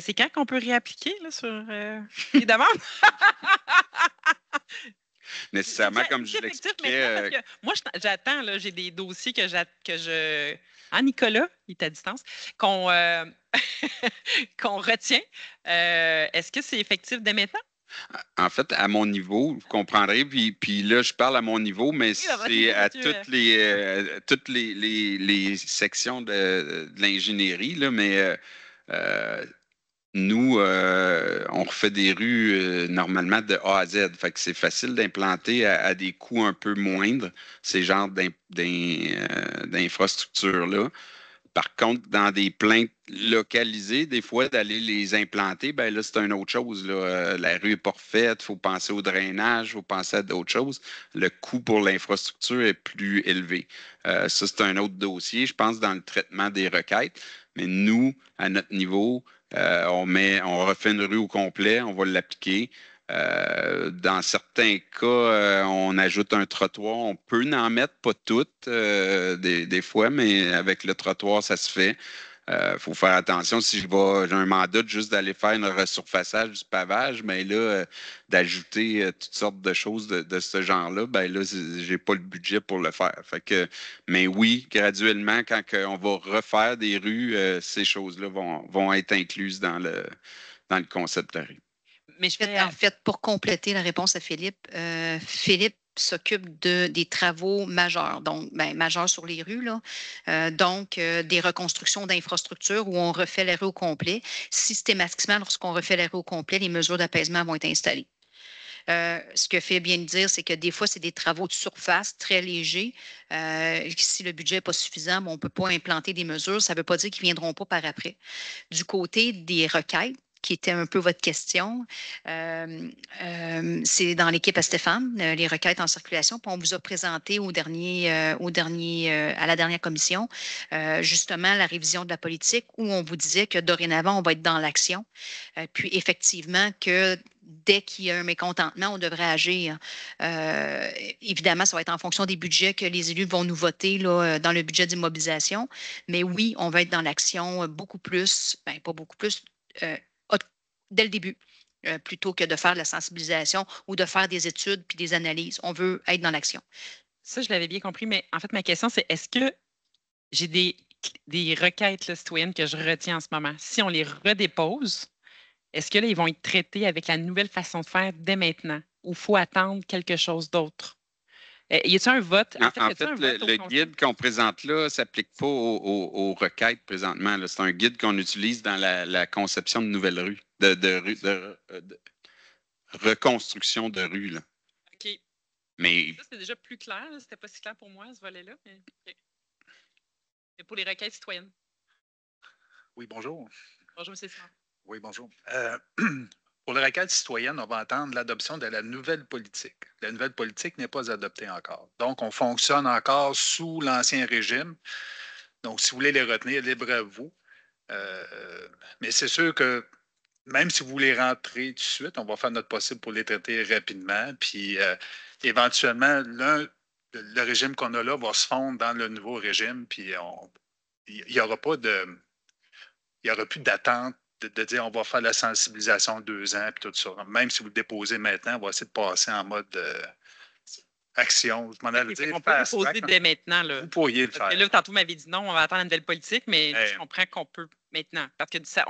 C'est quand qu'on peut réappliquer là, sur euh, les demandes? (laughs) nécessairement, comme je l'expliquais. Euh, moi, j'attends, j'ai des dossiers que, que je. Ah, Nicolas, il est à distance, qu'on euh, (laughs) retient. Euh, est-ce que c'est effectif dès maintenant? En fait, à mon niveau, vous comprendrez, puis, puis là, je parle à mon niveau, mais bah, bah, c'est à toutes les, toutes les, sections de, l'ingénierie, mais nous, euh, on refait des rues euh, normalement de A à Z. Fait que c'est facile d'implanter à, des coûts un peu moindres ces genres euh, d'infrastructures-là. Par contre, dans des plaintes localisées, des fois, d'aller les implanter, ben là, c'est une autre chose. La rue est pas il faut penser au drainage, il faut penser à d'autres choses. Le coût pour l'infrastructure est plus élevé. ça, c'est un autre dossier, je pense, dans le traitement des requêtes. Mais nous, à notre niveau, euh, on, refait une rue au complet, on va l'appliquer. Euh, dans certains cas, euh, on ajoute un trottoir. On peut n'en mettre, pas toutes, des, fois, mais avec le trottoir, ça se fait. Il euh, faut faire attention si je j'ai un mandat juste d'aller faire un resurfaçage du pavage, mais là, euh, d'ajouter euh, toutes sortes de choses de, ce genre-là, ben là, j'ai pas le budget pour le faire. Fait que, mais oui, graduellement, quand on va refaire des rues, ces choses-là vont, être incluses dans le, dans le concept de rue. Mais je vais, en fait, pour compléter la réponse à Philippe, Philippe, s'occupe de, des travaux majeurs, donc ben, majeurs sur les rues, là. Euh, donc euh, des reconstructions d'infrastructures où on refait les rue au complet. Systématiquement, lorsqu'on refait les rue au complet, les mesures d'apaisement vont être installées. Euh, ce que fait bien dire, c'est que des fois, c'est des travaux de surface très légers. si le budget n'est pas suffisant, ben, on ne peut pas implanter des mesures. Ça ne veut pas dire qu'ils ne viendront pas par après. Du côté des requêtes, qui était un peu votre question. Euh, euh, c'est dans l'équipe à Stéphane, euh, les requêtes en circulation. on vous a présenté au dernier, au dernier, à la dernière commission, justement, la révision de la politique où on vous disait que dorénavant, on va être dans l'action. puis effectivement, que dès qu'il y a un mécontentement, on devrait agir. évidemment, ça va être en fonction des budgets que les élus vont nous voter dans le budget d'immobilisation. Mais oui, on va être dans l'action beaucoup plus, ben, pas beaucoup plus, dès le début euh, plutôt que de faire de la sensibilisation ou de faire des études puis des analyses. On veut être dans l'action. Ça, je l'avais bien compris, mais en fait, ma question, c'est est-ce que j'ai des, requêtes le citoyennes que je retiens en ce moment? Si on les redépose, est-ce que là, ils vont être traités avec la nouvelle façon de faire dès maintenant ou faut attendre quelque chose d'autre? Eh, y a-t-il un vote? En, fait, le, guide qu'on présente là ne s'applique pas aux, requêtes présentement. C'est un guide qu'on utilise dans la conception de nouvelles rues. Euh, de, reconstruction de rue. Là. OK. Mais... c'est déjà plus clair. C'était pas si clair pour moi, ce volet-là. Mais... pour les requêtes citoyennes. Oui, bonjour. Bonjour, M. Oui, bonjour. Euh, (clears throat) pour les requêtes citoyennes, on va entendre l'adoption de la nouvelle politique. La nouvelle politique n'est pas adoptée encore. Donc, on fonctionne encore sous l'ancien régime. Donc, si vous voulez les retenir, libre à vous. Euh, mais c'est sûr que même si vous voulez rentrer tout de suite, on va faire notre possible pour les traiter rapidement. Puis euh, éventuellement, l'un, le régime qu'on a là va se fondre dans le nouveau régime, puis il n'y aura pas de. Il y aura plus d'attente de, dire on va faire la sensibilisation deux ans, puis tout ça. Même si vous le déposez maintenant, on va essayer de passer en mode euh, action. Je On peut le dès hein. maintenant. Vous pourriez le faire. Là, tantôt, vous m'avez dit non, on va attendre une nouvelle politique, mais je ben, comprends qu'on peut maintenant. Parce que ça,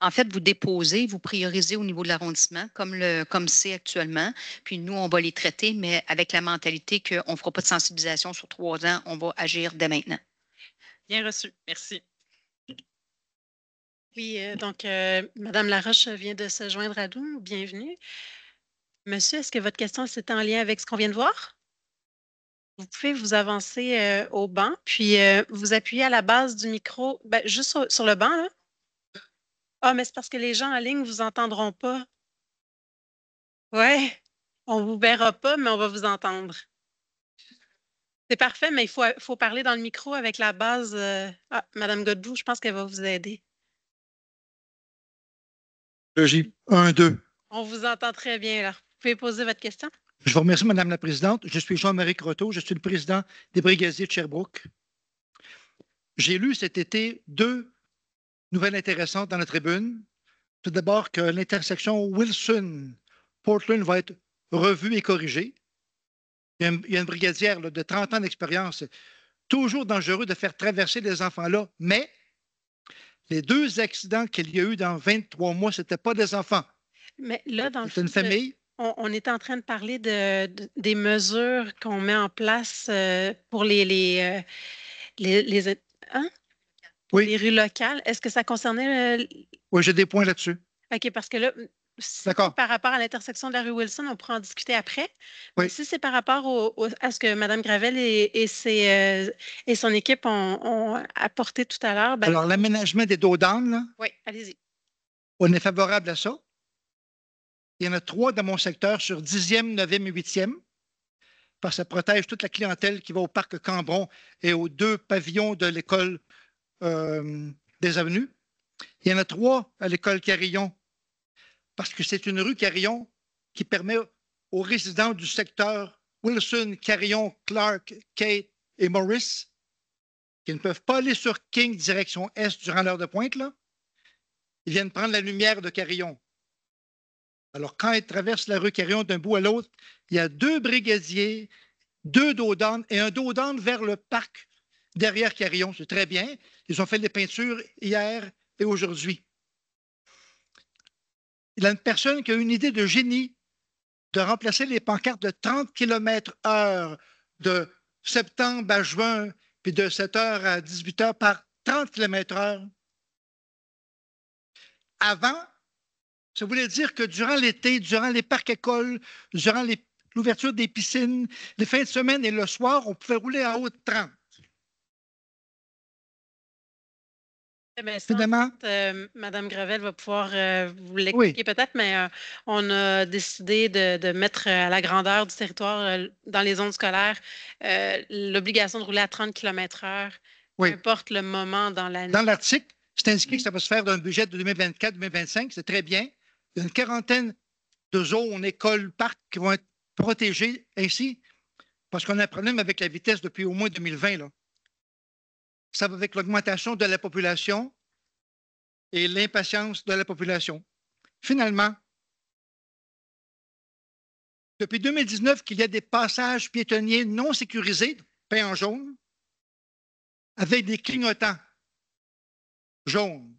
en fait, vous déposez, vous priorisez au niveau de l'arrondissement, comme le c'est actuellement. Puis nous, on va les traiter, mais avec la mentalité qu'on ne fera pas de sensibilisation sur trois ans, on va agir dès maintenant. Bien reçu. Merci. Oui, euh, donc euh, Madame Laroche vient de se joindre à nous. Bienvenue. Monsieur, est-ce que votre question c'est en lien avec ce qu'on vient de voir? Vous pouvez vous avancer euh, au banc, puis vous appuyez à la base du micro, ben, juste sur, sur le banc, là, ah, mais c'est parce que les gens en ligne ne vous entendront pas. Ouais, on ne vous verra pas, mais on va vous entendre. C'est parfait, mais il faut, faut, parler dans le micro avec la base. Euh, ah, Madame Godbout, je pense qu'elle va vous aider. J'ai Un, deux. On vous entend très bien, alors. Vous pouvez poser votre question. Je vous remercie, Madame la Présidente. Je suis Jean-Marie Croteau. Je suis le président des Brigadiers de Sherbrooke. J'ai lu cet été deux nouvelle intéressante dans la tribune. Tout d'abord que l'intersection Wilson-Portland va être revue et corrigée. Il y a une, brigadière de 30 ans d'expérience. Toujours dangereux de faire traverser les enfants-là, mais les deux accidents qu'il y a eu dans 23 mois, ce n'étaient pas des enfants. Mais là, dans C'était une famille. On, est en train de parler des mesures qu'on met en place euh, pour les, les, euh, les hein? Oui. Les rues locales, est-ce que ça concernait. Euh, oui, j'ai des points là-dessus. OK, parce que là, par rapport à l'intersection de la rue Wilson, on pourra en discuter après. si c'est par rapport à ce que Mme Gravel et, et, euh, son équipe ont, apporté tout à l'heure. Ben Alors, l'aménagement des dos là. Oui, allez-y. On est favorable à ça. Il y en a trois dans mon secteur sur 10e, 9e et 8e. Parce que ça protège toute la clientèle qui va au parc Cambron et aux deux pavillons de l'école euh, des avenues. Il y en a trois à l'école Carillon, parce que c'est une rue Carillon qui permet aux résidents du secteur Wilson, Carillon, Clark, Kate et Morris, qui ne peuvent pas aller sur King direction Est durant l'heure de pointe, là, ils viennent prendre la lumière de Carillon. Alors, quand ils traversent la rue Carillon d'un bout à l'autre, il y a deux brigadiers, deux dos et un dos vers le parc derrière Carillon. C'est très bien. Ils ont fait des peintures hier et aujourd'hui. Il y a une personne qui a une idée de génie de remplacer les pancartes de 30 km heure de septembre à juin, puis de 7 h à 18 h par 30 km h Avant, ça voulait dire que durant l'été, durant les parcs-écoles, durant l'ouverture des piscines, les fins de semaine et le soir, on pouvait rouler à haute 30. Eh bien, euh, Madame Gravel va pouvoir euh, vous l'expliquer peut-être, mais euh, on a décidé de, mettre à la grandeur du territoire, dans les zones scolaires, l'obligation de rouler à 30 km/h, peu importe le moment dans l'année. Dans l'article, c'est indiqué que mm. ça va se faire d'un budget de 2024-2025, c'est très bien. Il y a une quarantaine de zones, écoles, parcs qui vont être protégées ainsi, parce qu'on a un problème avec la vitesse depuis au moins 2020. Là ça va avec l'augmentation de la population et l'impatience de la population. Finalement, depuis 2019 qu'il y a des passages piétonniers non sécurisés, peints en jaune, avec des clignotants jaunes.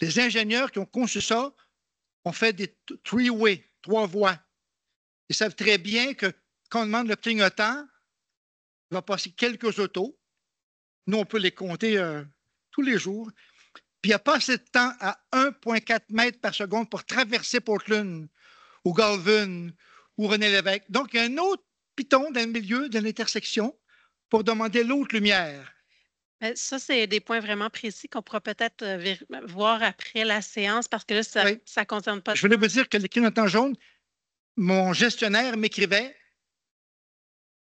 Les ingénieurs qui ont conçu ça ont fait des three-way, trois voies. Ils savent très bien que quand on demande le clignotant, va passer quelques autos. Nous, on peut les compter euh, tous les jours. Puis il n'y a pas assez de temps à 1,4 mètres par seconde pour traverser Portland ou Galvin ou René Lévesque. Donc, il y a un autre piton dans le milieu de l'intersection pour demander l'autre lumière. Ben, ça, c'est des points vraiment précis qu'on pourra peut-être euh, voir après la séance parce que là, ça ne concerne pas. Je voulais vous dire que le temps jaune, mon gestionnaire m'écrivait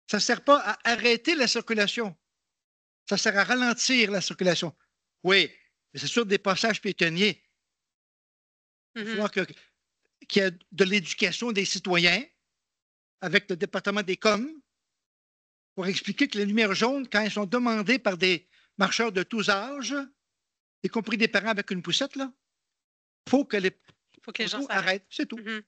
ça ne sert pas à arrêter la circulation. Ça sert à ralentir la circulation. Oui, mais c'est sûr des passages piétonniers. Il faut mhm. qu'il y ait de l'éducation des citoyens avec le département des coms pour expliquer que les lumières jaunes, quand elles sont demandées par des marcheurs de tous âges, y compris des parents avec une poussette, il faut que les, gens arrêtent. C'est tout. Mhm.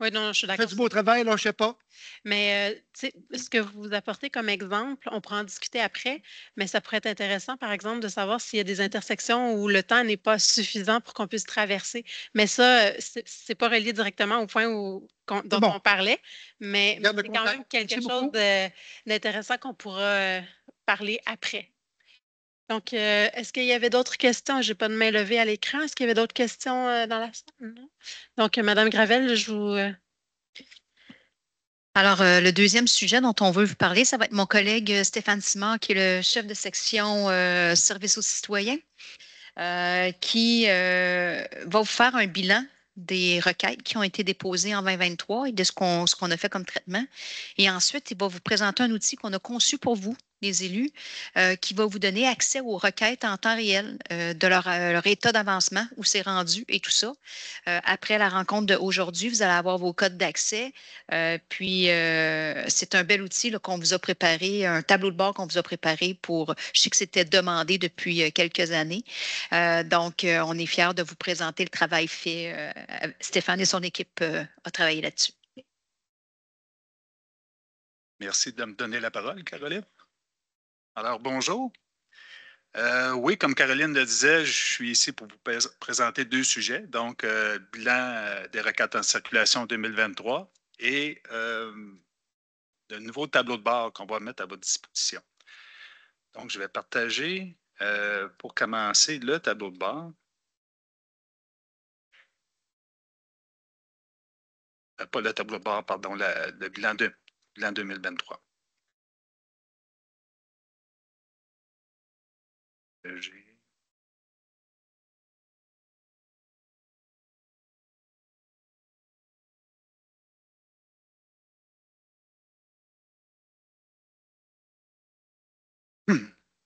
Oui, non, je suis d'accord. Faites du beau travail, là, je sais pas. Mais euh, ce que vous apportez comme exemple, on pourra en discuter après, mais ça pourrait être intéressant, par exemple, de savoir s'il y a des intersections où le temps n'est pas suffisant pour qu'on puisse traverser. Mais ça, euh, c'est pas relié directement au point où, dont on parlait, mais c'est quand même quelque chose d'intéressant qu'on pourra euh, parler après. Donc, euh, est-ce qu'il y avait d'autres questions? Je n'ai pas de main levée à l'écran. Est-ce qu'il y avait d'autres questions euh, dans la salle? Donc, euh, Madame Gravel, je vous. Alors, le deuxième sujet dont on veut vous parler, ça va être mon collègue Stéphane Simard, qui est le chef de section Service aux citoyens, qui va vous faire un bilan des requêtes qui ont été déposées en 2023 et de ce qu'on a fait comme traitement. Et ensuite, il va vous présenter un outil qu'on a conçu pour vous les élus euh, qui va vous donner accès aux requêtes en temps réel euh, de leur, euh, leur état d'avancement, où c'est rendu et tout ça. après la rencontre d'aujourd'hui, vous allez avoir vos codes d'accès. puis, c'est un bel outil qu'on vous a préparé, un tableau de bord qu'on vous a préparé pour, je sais que c'était demandé depuis quelques années. donc, on est fiers de vous présenter le travail fait. Stéphane et son équipe ont travaillé là-dessus. Merci de me donner la parole, Caroline. Alors, bonjour. Euh, oui, comme Caroline le disait, je suis ici pour vous présenter deux sujets. Donc, le euh, bilan euh, des requêtes en circulation 2023 et le nouveau tableau de bord qu'on va mettre à votre disposition. Donc, je vais partager pour commencer le tableau de bord. Pas le tableau de bord, pardon, le bilan, de, bilan 2023.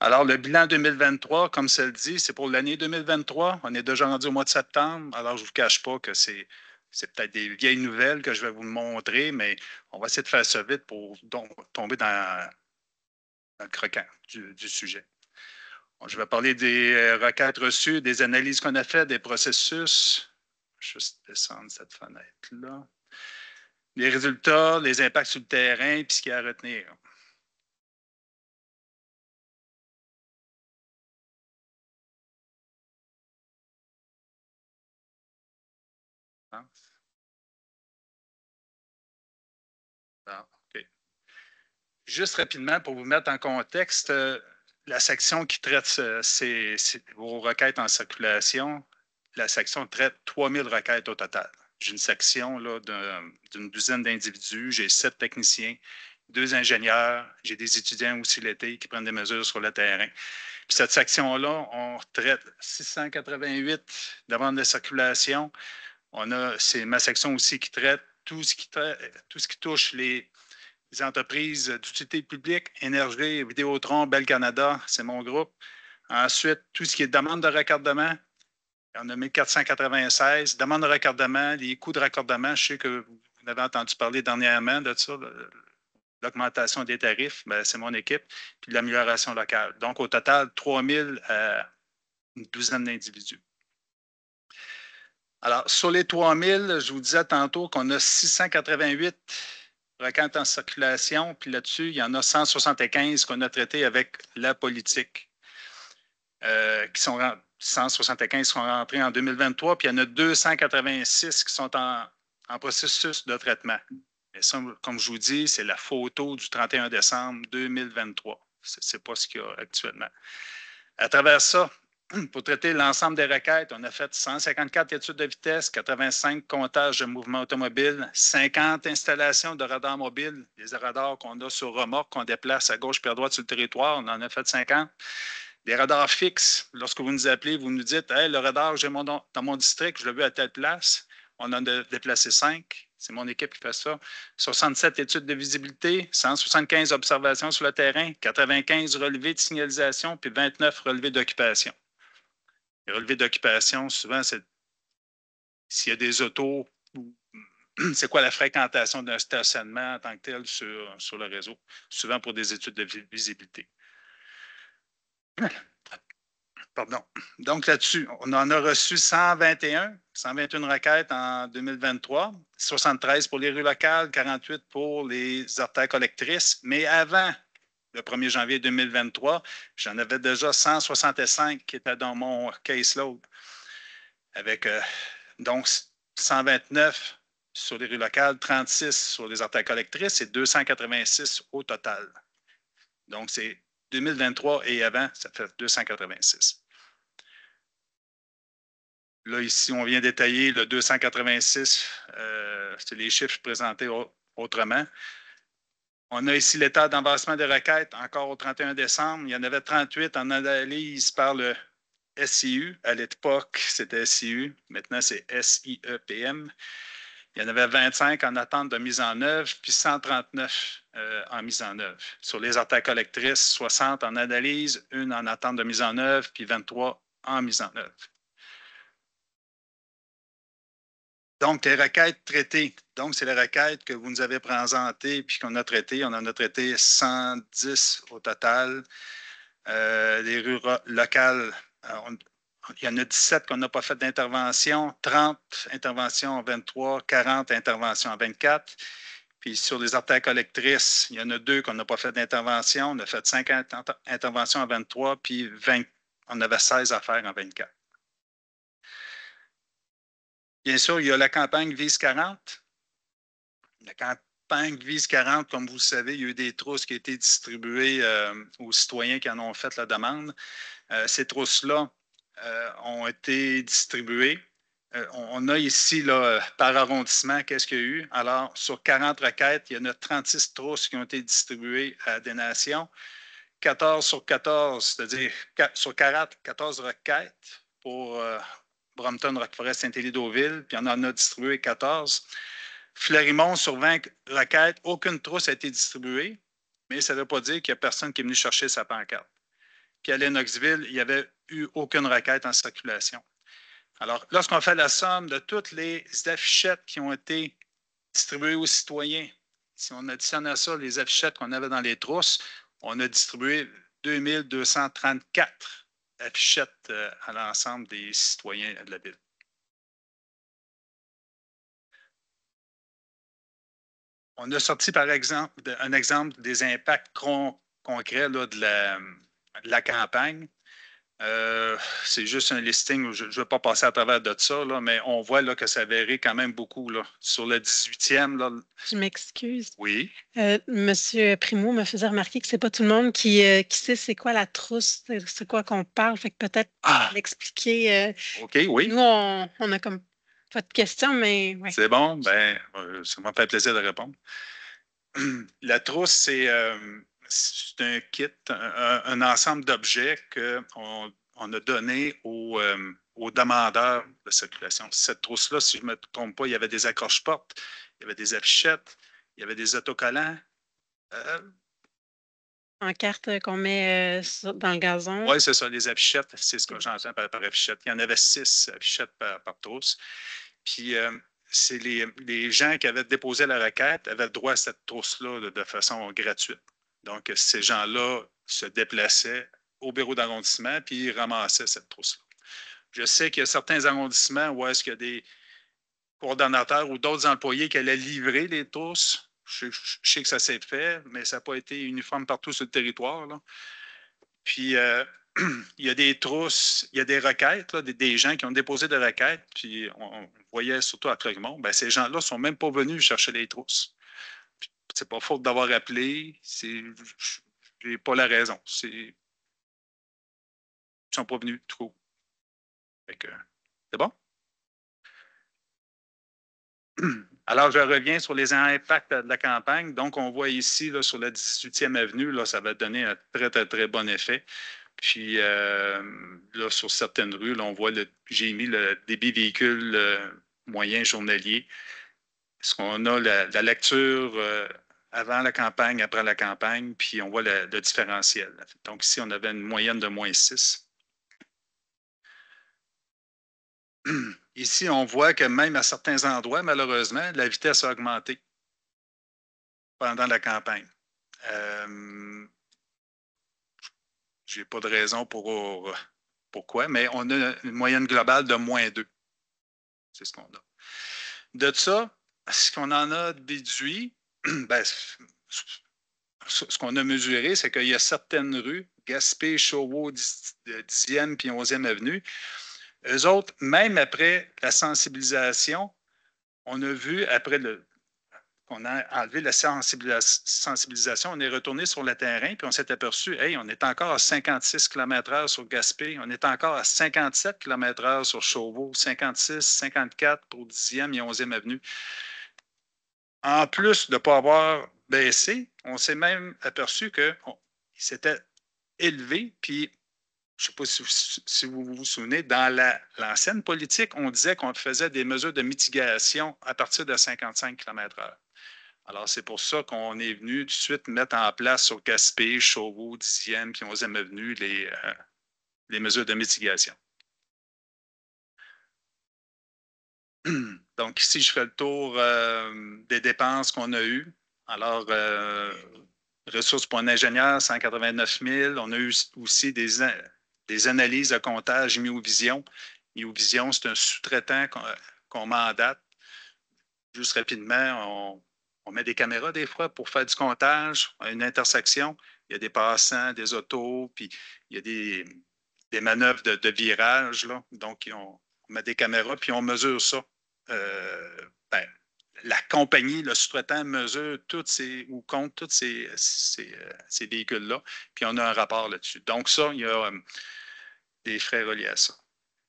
Alors, le bilan 2023, comme ça le dit, c'est pour l'année 2023. On est déjà rendu au mois de septembre. Alors, je ne vous cache pas que c'est, c'est peut-être des vieilles nouvelles que je vais vous montrer, mais on va essayer de faire ça vite pour donc, tomber dans, le croquant du sujet je vais parler des euh, requêtes reçues, des analyses qu'on a faites, des processus. Juste descendre cette fenêtre-là. Les résultats, les impacts sur le terrain, puis ce qu'il y a à retenir. Ah, juste rapidement, pour vous mettre en contexte, euh, la section qui traite ces, vos requêtes en circulation, la section traite 3000 requêtes au total. J'ai une section d'une douzaine d'individus, j'ai sept techniciens, deux ingénieurs, j'ai des étudiants aussi l'été qui prennent des mesures sur le terrain. Puis cette section-là, on traite 688 demandes de circulation. On c'est ma section aussi qui traite tout ce qui, tout ce qui touche les les entreprises d'utilité publique, Énergie, Vidéotron, Bel Canada, c'est mon groupe. Ensuite, tout ce qui est demande de raccordement, on a 1496. Demande de raccordement, les coûts de raccordement, je sais que vous avez entendu parler dernièrement de ça, l'augmentation des tarifs, ben, c'est mon équipe, puis l'amélioration locale. Donc, au total, 3000 euh, une douzaine d'individus. Alors, sur les 3000, je vous disais tantôt qu'on a 688 requêtes en circulation, puis là-dessus, il y en a 175 qu'on a traités avec la politique, euh, qui sont 175 sont rentrés en 2023, puis il y en a 286 qui sont en, en processus de traitement. Mais ça, comme je vous dis, c'est la photo du 31 décembre 2023. Ce n'est pas ce qu'il y a actuellement. À travers ça, (clears throat) pour traiter l'ensemble des requêtes, on a fait 154 études de vitesse, 85 comptages de mouvements automobiles, 50 installations de radars mobiles, des radars qu'on a sur remorque, qu'on déplace à gauche puis à droite sur le territoire, on en a fait 50. Des radars fixes, lorsque vous nous appelez, vous nous dites hey, le radar, j'ai mon, dans mon district, je le veux à telle place. On en a déplacé 5. C'est mon équipe qui fait ça. 67 études de visibilité, 175 observations sur le terrain, 95 relevés de signalisation, puis 29 relevés d'occupation les relevés d'occupation, souvent, c'est s'il y a des autos, (clears throat) c'est quoi la fréquentation d'un stationnement en tant que tel sur, sur le réseau, souvent pour des études de visibilité. (clears throat) Pardon. Donc là-dessus, on en a reçu 121, 121 requêtes en 2023, 73 pour les rues locales, 48 pour les artères collectrices. Mais avant le 1er janvier 2023, j'en avais déjà 165 qui étaient dans mon caseload. Avec euh, donc 129 sur les rues locales, 36 sur les artères collectrices et 286 au total. Donc, c'est 2023 et avant, ça fait 286. Là, ici, on vient détailler le 286, euh, c'est les chiffres présentés autrement. On a ici l'état d'avancement des requêtes encore au 31 décembre. Il y en avait 38 en analyse par le SIU. À l'époque, c'était SIU. Maintenant, c'est SIEPM. Il y en avait 25 en attente de mise en œuvre, puis 139 euh, en mise en œuvre. Sur les attaques collectrices, 60 en analyse, une en attente de mise en œuvre, puis 23 en mise en œuvre. Donc, les requêtes traitées. Donc, c'est les requêtes que vous nous avez présentées puis qu'on a traitées. On en a traité 110 au total. Euh, les rues locales, euh, il y en a 17 qu'on n'a pas fait d'intervention, 30 interventions en 23, 40 interventions en 24. Puis sur les artères collectrices, il y en a deux qu'on n'a pas fait d'intervention. On a fait 50 interventions en 23, puis 20, on avait 16 à en 24. Bien sûr, il y a la campagne Vise 40. La campagne Vise 40, comme vous le savez, il y a eu des trousses qui ont été distribuées euh, aux citoyens qui en ont fait la demande. Euh, ces trousses-là euh, ont été distribuées. on a ici, par arrondissement, qu'est-ce qu'il y a eu? Alors, sur 40 requêtes, il y en a 36 trousses qui ont été distribuées à des nations. 14 sur 14, c'est-à-dire sur 40, 14 requêtes pour Brompton, Rock Forest, Saint-Élie, puis on en a distribué 14. Fleurimont, sur 20 requêtes, aucune trousse a été distribuée, mais ça ne veut pas dire qu'il n'y a personne qui est venu chercher sa pancarte. Puis à Lennoxville, il n'y avait eu aucune requête en circulation. Alors, lorsqu'on fait la somme de toutes les affichettes qui ont été distribuées aux citoyens, si on additionne à ça les affichettes qu'on avait dans les trousses, on a distribué 2234 affichette euh, à l'ensemble des citoyens de la ville. On a sorti par exemple un exemple des impacts concrets de, la, campagne. Euh, c'est juste un listing, je ne vais pas passer à travers de ça, mais on voit là, que ça verrait quand même beaucoup. Là. Sur le 18e. je m'excuse. Oui. Euh, Monsieur Primo me faisait remarquer que ce n'est pas tout le monde qui, euh, qui sait c'est quoi la trousse, c'est quoi qu'on parle. Fait que peut-être ah! l'expliquer. OK, oui. Nous, on, n'a a comme pas de questions, mais. C'est bon, ben, ça m'a fait plaisir de répondre. (clears throat) la trousse, c'est c'est un kit, un, ensemble d'objets qu'on a donné euh, aux, demandeurs de circulation. Cette trousse-là, si je ne me trompe pas, il y avait des accroches-portes, il y avait des affichettes, il y avait des autocollants. Euh, en carte qu'on met euh, dans le gazon. Oui, c'est ça, les affichettes, c'est ce que j'entends par, par, affichette. Il y en avait six affichettes par, trousse. Puis, c'est les, gens qui avaient déposé la requête avaient le droit à cette trousse-là de façon gratuite. Donc, ces gens-là se déplaçaient au bureau d'arrondissement puis ramassaient cette trousse-là. Je sais qu'il y a certains arrondissements où est-ce qu'il y a des coordonnateurs ou d'autres employés qui allaient livrer les trousses. Je, sais que ça s'est fait, mais ça n'a pas été uniforme partout sur le territoire. Puis, euh, (clears throat) il y a des trousses, il y a des requêtes, des, gens qui ont déposé des requêtes, puis on, voyait surtout à Trégmont, ben, ces gens-là ne sont même pas venus chercher les trousses c'est pas faute d'avoir appelé. je n'ai pas la raison. C'est, ils sont pas venus, trop. c'est bon? (clears throat) Alors, je reviens sur les impacts de la campagne. Donc, on voit ici, sur la 18e avenue, là, ça va donner un très, très, très bon effet. Puis, euh, là, sur certaines rues, on voit, j'ai mis le débit véhicule euh, moyen journalier qu'on a la, lecture euh, avant la campagne, après la campagne, puis on voit le, différentiel. Donc ici, on avait une moyenne de moins 6. (clears throat) Ici, on voit que même à certains endroits, malheureusement, la vitesse a augmenté pendant la campagne. Euh, Je n'ai pas de raison pour pourquoi, mais on a une moyenne globale de moins 2. C'est ce qu'on a. De ça, ce qu'on en a déduit, (clears throat) ben, ce qu'on a mesuré, c'est qu'il y a certaines rues, Gaspé, Chauveau, euh, 10e puis 11e avenue, eux autres, même après la sensibilisation, on a vu, après qu'on a enlevé la sensibilisation, on est retourné sur le terrain, puis on s'est aperçu, hey, on est encore à 56 km/h sur Gaspé, on est encore à 57 km/h sur Chauveau, 56, 54 pour 10e et 11e avenue en plus de ne pas avoir baissé, on s'est même aperçu que c'était s'était élevé. Puis, je ne sais pas si vous, vous, souvenez, dans l'ancienne politique, on disait qu'on faisait des mesures de mitigation à partir de 55 km/h. Alors, c'est pour ça qu'on est venu tout de suite mettre en place sur Gaspé, Chauveau, 10e, puis on e venu les, euh, les mesures de mitigation. (clears throat) Donc, ici, je fais le tour euh, des dépenses qu'on a eues. Alors, euh, ressources pour un ingénieur, 189 000. On a eu aussi des, analyses de comptage MioVision. MioVision, c'est un sous-traitant qu'on mandate. Juste rapidement, on, met des caméras des fois pour faire du comptage à une intersection. Il y a des passants, des autos, puis il y a des, manœuvres de, virage. Donc, on met des caméras, puis on mesure ça. Euh, ben, la compagnie, le sous-traitant mesure toutes ces, ou compte tous euh, ces, véhicules-là, puis on a un rapport là-dessus. Donc, ça, il y a euh, des frais reliés à ça.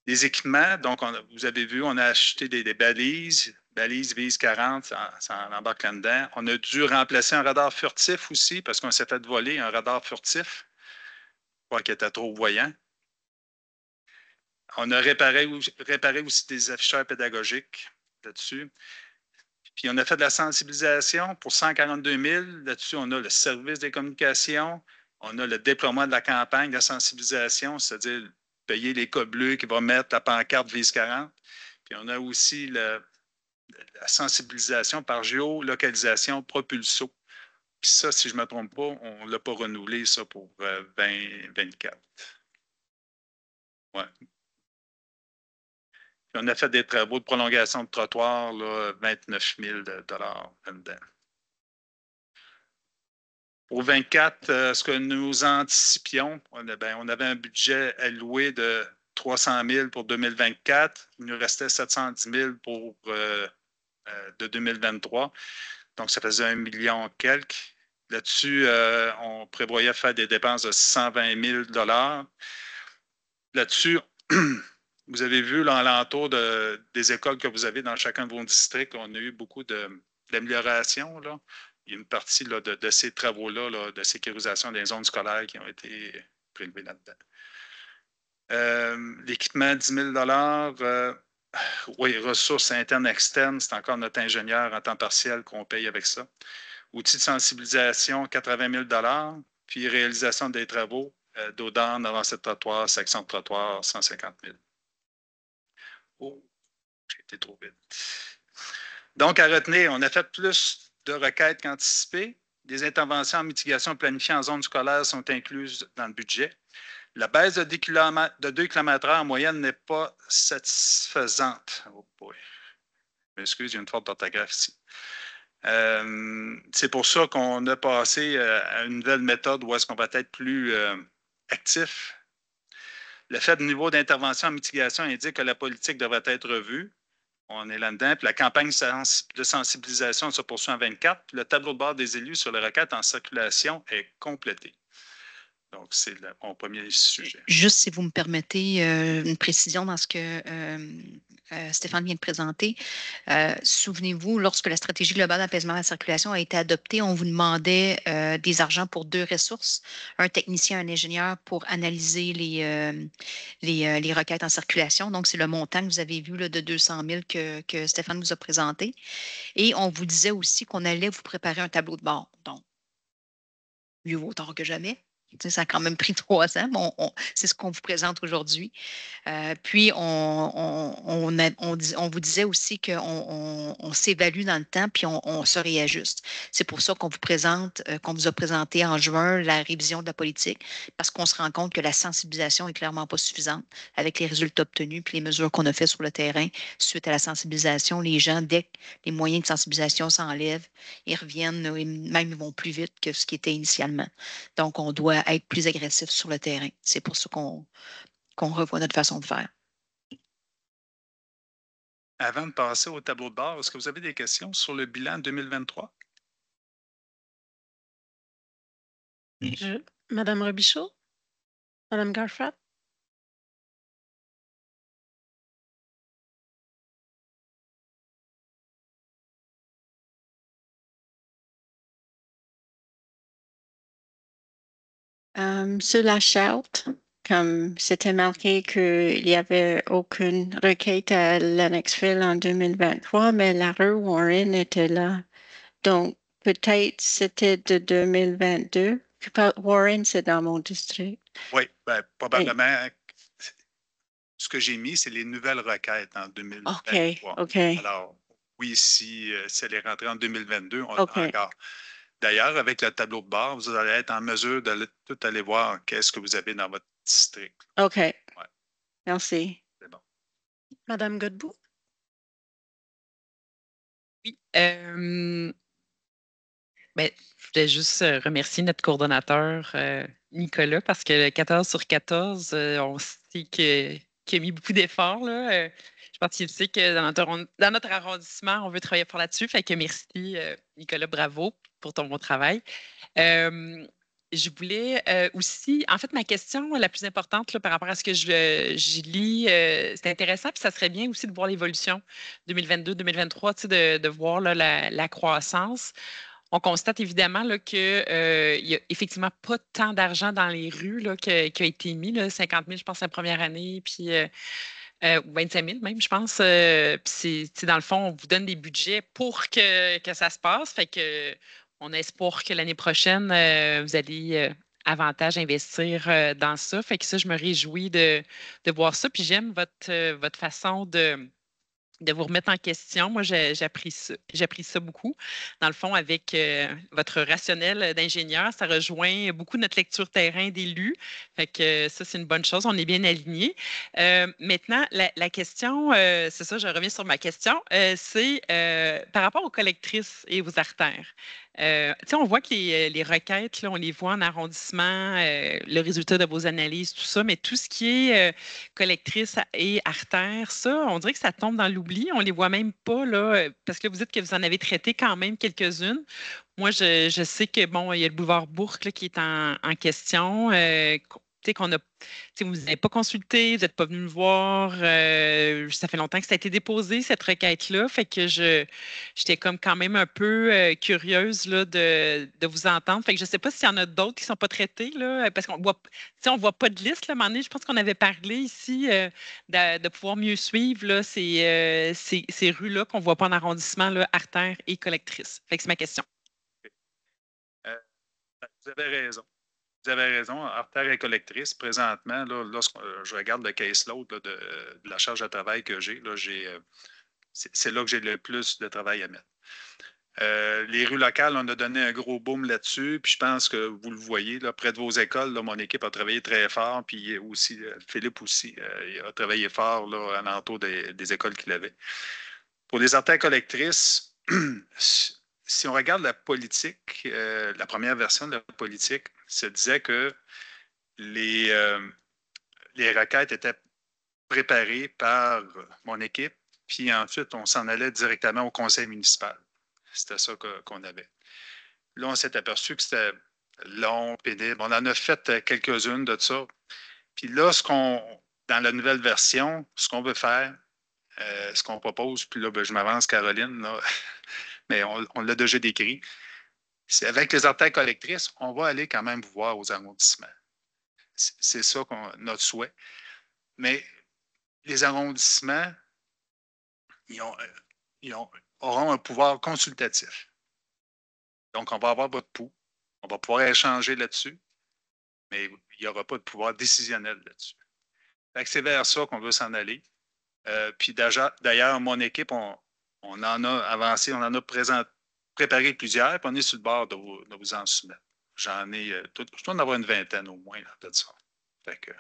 Les équipements, donc, vous avez vu, on a acheté des, balises, balises Vise 40, ça, en embarque là-dedans. On a dû remplacer un radar furtif aussi, parce qu'on s'est fait voler un radar furtif, quoi qu'il était trop voyant. On a réparé, aussi des afficheurs pédagogiques là-dessus. Puis on a fait de la sensibilisation pour 142 000. Là-dessus, on a le service des communications, on a le déploiement de la campagne de sensibilisation, c'est-à-dire payer les co bleus qui vont mettre la pancarte Vise 40. Puis on a aussi la sensibilisation par géolocalisation propulso. Puis ça, si je ne me trompe pas, on ne l'a pas renouvelé, ça, pour 2024. Euh, ouais on a fait des travaux de prolongation de trottoir, 29 000 dollars. Pour 24, euh, ce que nous anticipions, ben, on, avait un budget alloué de 300 000 pour 2024. Il nous restait 710 000 pour, euh, euh, de 2023. Donc, ça faisait un million quelques. Là-dessus, on prévoyait faire des dépenses de 120 000 Là-dessus, (clears throat) Vous avez vu l'alentour l'entour de, des écoles que vous avez dans chacun de vos districts, on a eu beaucoup d'améliorations. Il y a une partie de, ces travaux-là, de sécurisation des zones scolaires qui ont été prélevés là-dedans. Euh, l'équipement, 10 000 euh, Oui, ressources internes, externes, c'est encore notre ingénieur en temps partiel qu'on paye avec ça. Outils de sensibilisation, 80 000 Puis réalisation des travaux, euh, d'Audan, avancée de trottoir, section de trottoir, 150 000 Oh, été trop vite. Donc, à retenir, on a fait plus de requêtes qu'anticipées. Des interventions en mitigation planifiées en zone scolaire sont incluses dans le budget. La baisse de 2 km, de en moyenne n'est pas satisfaisante. Oh boy. M'excuse, il y a une forte orthographe ici. Euh, c'est pour ça qu'on a passé euh, à une nouvelle méthode où est-ce qu'on va être plus euh, actif le faible niveau d'intervention en mitigation indique que la politique devrait être revue. On est là-dedans. Puis la campagne de sensibilisation se poursuit en 24. Le tableau de bord des élus sur les requêtes en circulation est complété. Donc, c'est mon premier sujet. Juste si vous me permettez euh, une précision dans ce que euh, euh, Stéphane vient de présenter. Souvenez-vous, lorsque la stratégie globale d'apaisement de la circulation a été adoptée, on vous demandait des argents pour deux ressources, un technicien, un ingénieur pour analyser les, les, requêtes en circulation. Donc, c'est le montant que vous avez vu là, de 200 000 que, que Stéphane vous a présenté. Et on vous disait aussi qu'on allait vous préparer un tableau de bord. Donc, mieux vaut tard que jamais ça a quand même pris (laughs) trois ans, mais c'est ce qu'on vous présente aujourd'hui. Euh, puis, on, on, on, on, vous disait aussi qu'on s'évalue dans le temps, puis on, se réajuste. C'est pour ça qu'on vous présente, euh, qu'on vous a présenté en juin la révision de la politique, parce qu'on se rend compte que la sensibilisation est clairement pas suffisante avec les résultats obtenus, puis les mesures qu'on a faites sur le terrain suite à la sensibilisation. Les gens, dès que les moyens de sensibilisation s'enlèvent, ils reviennent, même ils vont plus vite que ce qui était initialement. Donc, on doit être plus agressif sur le terrain. C'est pour ça qu'on revoit notre façon de faire. Avant de passer au tableau de bord, est-ce que vous avez des questions sur le bilan 2023? Euh, Madame Robichaud? Madame Garfrat? Euh, sur la charte, comme c'était marqué qu'il n'y avait aucune requête à l'Annexville en 2023, mais la rue Warren était là. Donc, peut-être c'était de 2022. Warren, c'est dans mon district. Oui, ben, probablement. Ce que j'ai mis, c'est les nouvelles requêtes en 2023. OK, OK. Alors, oui, si, c'est euh, les est en 2022, on okay. encore. D'ailleurs, avec le tableau de bord, vous allez être en mesure de tout aller voir qu'est-ce que vous avez dans votre district. OK. Merci. C'est bon. Madame Godbout? Oui. Euh, ben, je voulais juste euh, remercier notre coordonnateur, euh, Nicolas, parce que 14 sur 14, on sait qu'il a mis beaucoup d'efforts. je pense qu'il sait que dans notre, arrondissement, on veut travailler fort là-dessus. Fait que merci, Nicolas, bravo pour ton bon travail. Euh, je voulais euh, aussi, en fait, ma question la plus importante par rapport à ce que je, lis, euh, c'est intéressant, puis ça serait bien aussi de voir l'évolution 2022-2023, de, voir la, croissance. On constate évidemment qu'il n'y a effectivement pas tant d'argent dans les rues qui a été mis, 50 000, je pense, la première année, puis 25 000 même, je pense. dans le fond, on vous donne des budgets pour que, que ça se passe. Fait que on espère que l'année prochaine, euh, vous allez euh, avantage investir euh, dans ça. Fait que ça, je me réjouis de, voir ça. Puis j'aime votre, votre façon de, de vous remettre en question. Moi, j'appris ça, ça beaucoup. Dans le fond, avec votre rationnel d'ingénieur, ça rejoint beaucoup notre lecture terrain d'élus. Fait que ça, c'est une bonne chose. On est bien alignés. maintenant, la, question, c'est ça, je reviens sur ma question, c'est par rapport aux collectrices et aux artères. Euh, on voit que les, euh, requêtes, on les voit en arrondissement, euh, le résultat de vos analyses, tout ça, mais tout ce qui est collectrice et artère, ça, on dirait que ça tombe dans l'oubli. On ne les voit même pas, là, parce que vous dites que vous en avez traité quand même quelques-unes. Moi, je, sais que, bon, il y a le boulevard Bourque qui est en, en question, qu'on a. Vous n'avez pas consulté, vous n'êtes pas venu me voir. Euh, ça fait longtemps que ça a été déposé, cette requête-là. Fait que je j'étais comme quand même un peu euh, curieuse là, de, vous entendre. Fait que je ne sais pas s'il y en a d'autres qui ne sont pas traités, là, euh, parce qu'on voit on voit pas de liste, là, Je pense qu'on avait parlé ici de, pouvoir mieux suivre là, ces, ces, rues-là qu'on ne voit pas en arrondissement, artères et collectrice. Fait que c'est ma question. vous avez raison vous avez raison, artères et collectrice, présentement, lorsque euh, je regarde le caseload de, la charge de travail que j'ai, euh, c'est là que j'ai le plus de travail à mettre. Euh, les rues locales, on a donné un gros boom là-dessus. Puis je pense que vous le voyez, là, près de vos écoles, là, mon équipe a travaillé très fort. Puis aussi, Philippe aussi a travaillé fort là, à l'entour des, écoles qu'il avait. Pour les artères collectrices, (clears throat) si on regarde la politique, la première version de la politique, se disait que euh, les, requêtes étaient préparées par mon équipe, puis ensuite, on s'en allait directement au conseil municipal. C'était ça qu'on avait. Là, on s'est aperçu que c'était long, pénible. On en a fait quelques-unes de ça. Puis là, ce dans la nouvelle version, ce qu'on veut faire, euh, ce qu'on propose, puis là, ben, je m'avance, Caroline, (laughs) mais on l'a déjà décrit, avec les artères collectrices, on va aller quand même voir aux arrondissements. C'est ça notre souhait. Mais les arrondissements, auront un pouvoir consultatif. Donc, on va avoir votre pouls. On va pouvoir échanger là-dessus, mais il n'y aura pas de pouvoir décisionnel là-dessus. C'est vers ça qu'on veut s'en aller. Euh, puis d'ailleurs, mon équipe, on, en a avancé, on en a présenté Préparer plusieurs, puis on est sur le bord de vous, en soumettre. J'en ai, euh, je dois en avoir une vingtaine au moins, là, de ça. Fait que,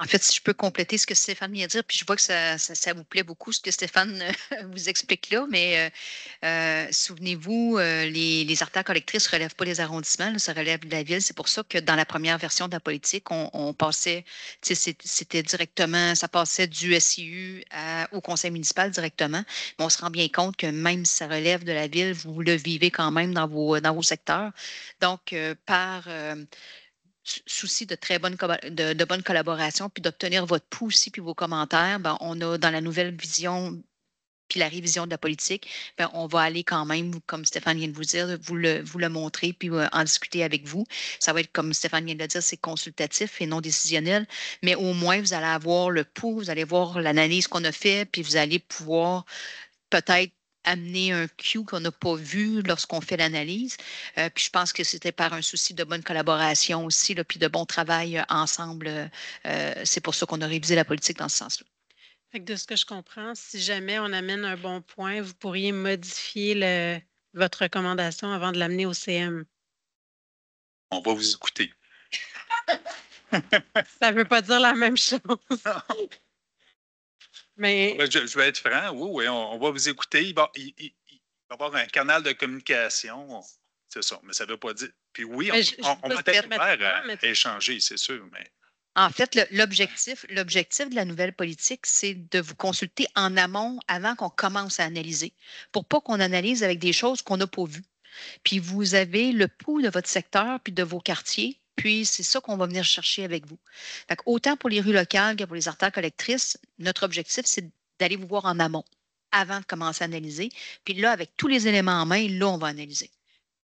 en fait, si je peux compléter ce que Stéphane vient de dire, puis je vois que ça, ça, ça vous plaît beaucoup ce que Stéphane euh, (laughs) vous explique là, mais euh, euh souvenez-vous, euh, les, les, artères collectrices ne relèvent pas les arrondissements, ça relève de la ville. C'est pour ça que dans la première version de la politique, on, on passait, c'était directement, ça passait du SIU au conseil municipal directement. Mais on se rend bien compte que même si ça relève de la ville, vous le vivez quand même dans vos, dans vos secteurs. Donc, par souci de très bonne, de, bonne collaboration, puis d'obtenir votre pouce aussi, puis vos commentaires, ben, on a dans la nouvelle vision, puis la révision de la politique, ben, on va aller quand même, comme Stéphane vient de vous dire, vous le, vous le montrer, puis euh, en discuter avec vous. Ça va être, comme Stéphane vient de le dire, c'est consultatif et non décisionnel, mais au moins, vous allez avoir le pouce, vous allez voir l'analyse qu'on a fait, puis vous allez pouvoir peut-être amener un Q qu'on n'a pas vu lorsqu'on fait l'analyse. Euh, puis je pense que c'était par un souci de bonne collaboration aussi, puis de bon travail euh, ensemble. Euh, c'est pour ça qu'on a révisé la politique dans ce sens-là. de ce que je comprends, si jamais on amène un bon point, vous pourriez modifier votre recommandation avant de l'amener au CM. On va vous écouter. (laughs) Ça ne veut pas dire la même chose. Ben, je, vais être franc, oui, on, va vous écouter. Il va, y avoir un canal de communication. C'est ça, mais ça ne veut pas dire. Puis oui, on, peut va être ouvert à échanger, c'est sûr, mais. En fait, l'objectif de la nouvelle politique, c'est de vous consulter en amont avant qu'on commence à analyser, pour pas qu'on analyse avec des choses qu'on n'a pas vues. Puis vous avez le pouls de votre secteur puis de vos quartiers puis, c'est ça qu'on va venir chercher avec vous. autant pour les rues locales que pour les artères collectrices, notre objectif, c'est d'aller vous voir en amont avant de commencer à analyser. Puis là, avec tous les éléments en main, là, on va analyser.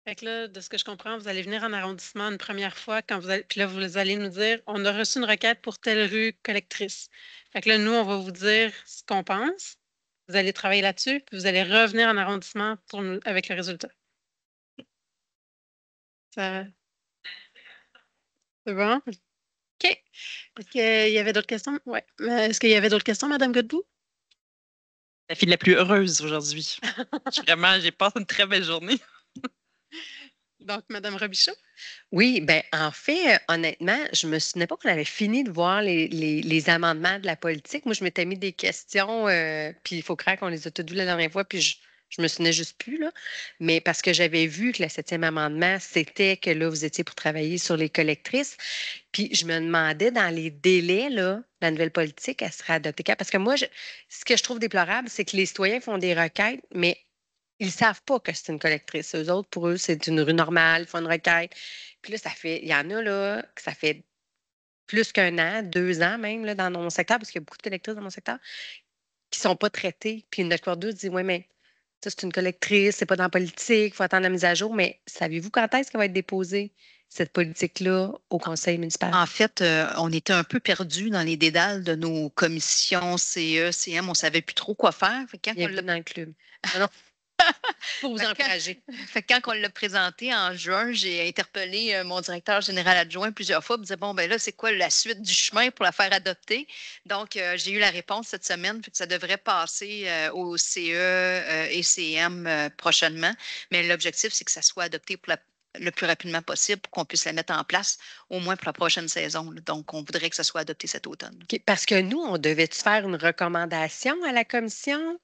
Fait que là, de ce que je comprends, vous allez venir en arrondissement une première fois, quand vous allez, puis là, vous allez nous dire, on a reçu une requête pour telle rue collectrice. Fait que là, nous, on va vous dire ce qu'on pense. Vous allez travailler là-dessus, puis vous allez revenir en arrondissement avec le résultat. Ça, c'est bon? OK. Est-ce qu'il euh, y avait d'autres questions? Oui. Euh, est-ce qu'il y avait d'autres questions, Madame Godbout? La fille la plus heureuse aujourd'hui. Vraiment, j'ai passé une très belle journée. (laughs) Donc, Madame Robichaud? Oui, bien, en fait, euh, honnêtement, je me souvenais pas qu'on avait fini de voir les, les, amendements de la politique. Moi, je m'étais mis des questions, puis il faut croire qu'on les a toutes vues la dernière fois, puis je je me souvenais juste plus, là. Mais parce que j'avais vu que le septième amendement, c'était que là, vous étiez pour travailler sur les collectrices. Puis je me demandais dans les délais, là, la nouvelle politique, elle sera adoptée Parce que moi, ce que je trouve déplorable, c'est que les citoyens font des requêtes, mais ils ne savent pas que c'est une collectrice. Eux autres, pour eux, c'est une rue normale, ils font une requête. Puis là, ça fait, il y en a, là, que ça fait plus qu'un an, deux ans même, dans mon secteur, parce qu'il y a beaucoup de collectrices dans mon secteur, qui ne sont pas traitées. Puis notre cordeau dit, oui, mais c'est une collectrice, c'est pas dans la politique, il faut attendre la mise à jour, mais savez-vous quand est-ce qu'elle va être déposée? cette politique-là au conseil municipal? En fait, euh, on était un peu perdus dans les dédales de nos commissions CE, CM. On savait plus trop quoi faire. Quand on dans le club. non pour vous encourager. (laughs) quand, on l'a présenté en juin, j'ai interpellé euh, mon directeur général adjoint plusieurs fois. Je me disais, bon, ben là, c'est quoi la suite du chemin pour la faire adopter? Donc, euh, j'ai eu la réponse cette semaine, que ça devrait passer euh, au CE et CM prochainement. Mais l'objectif, c'est que ça soit adopté le plus rapidement possible pour qu'on puisse la mettre en place, au moins pour la prochaine saison. Donc, on voudrait que ça soit adopté cet automne. parce que nous, on devait faire une recommandation à la commission?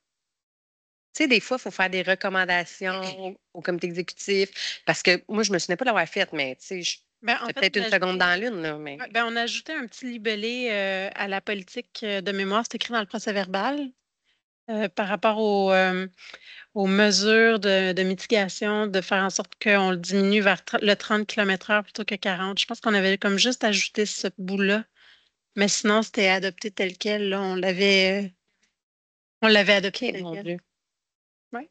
Tu sais, des fois, il faut faire des recommandations au comité exécutif parce que moi, je ne me souvenais pas l'avoir faite, mais tu sais, ben, c'est peut-être une seconde dans l'une. Ben, on a ajouté un petit libellé euh, à la politique euh, de mémoire. C'est écrit dans le procès verbal euh, par rapport aux mesures de, mitigation, de faire en sorte qu'on le diminue vers le 30 km/h plutôt que 40. Je pense qu'on avait comme juste ajouté ce bout-là. Mais sinon, c'était adopté tel quel. On l'avait. on l'avait adopté. Oui,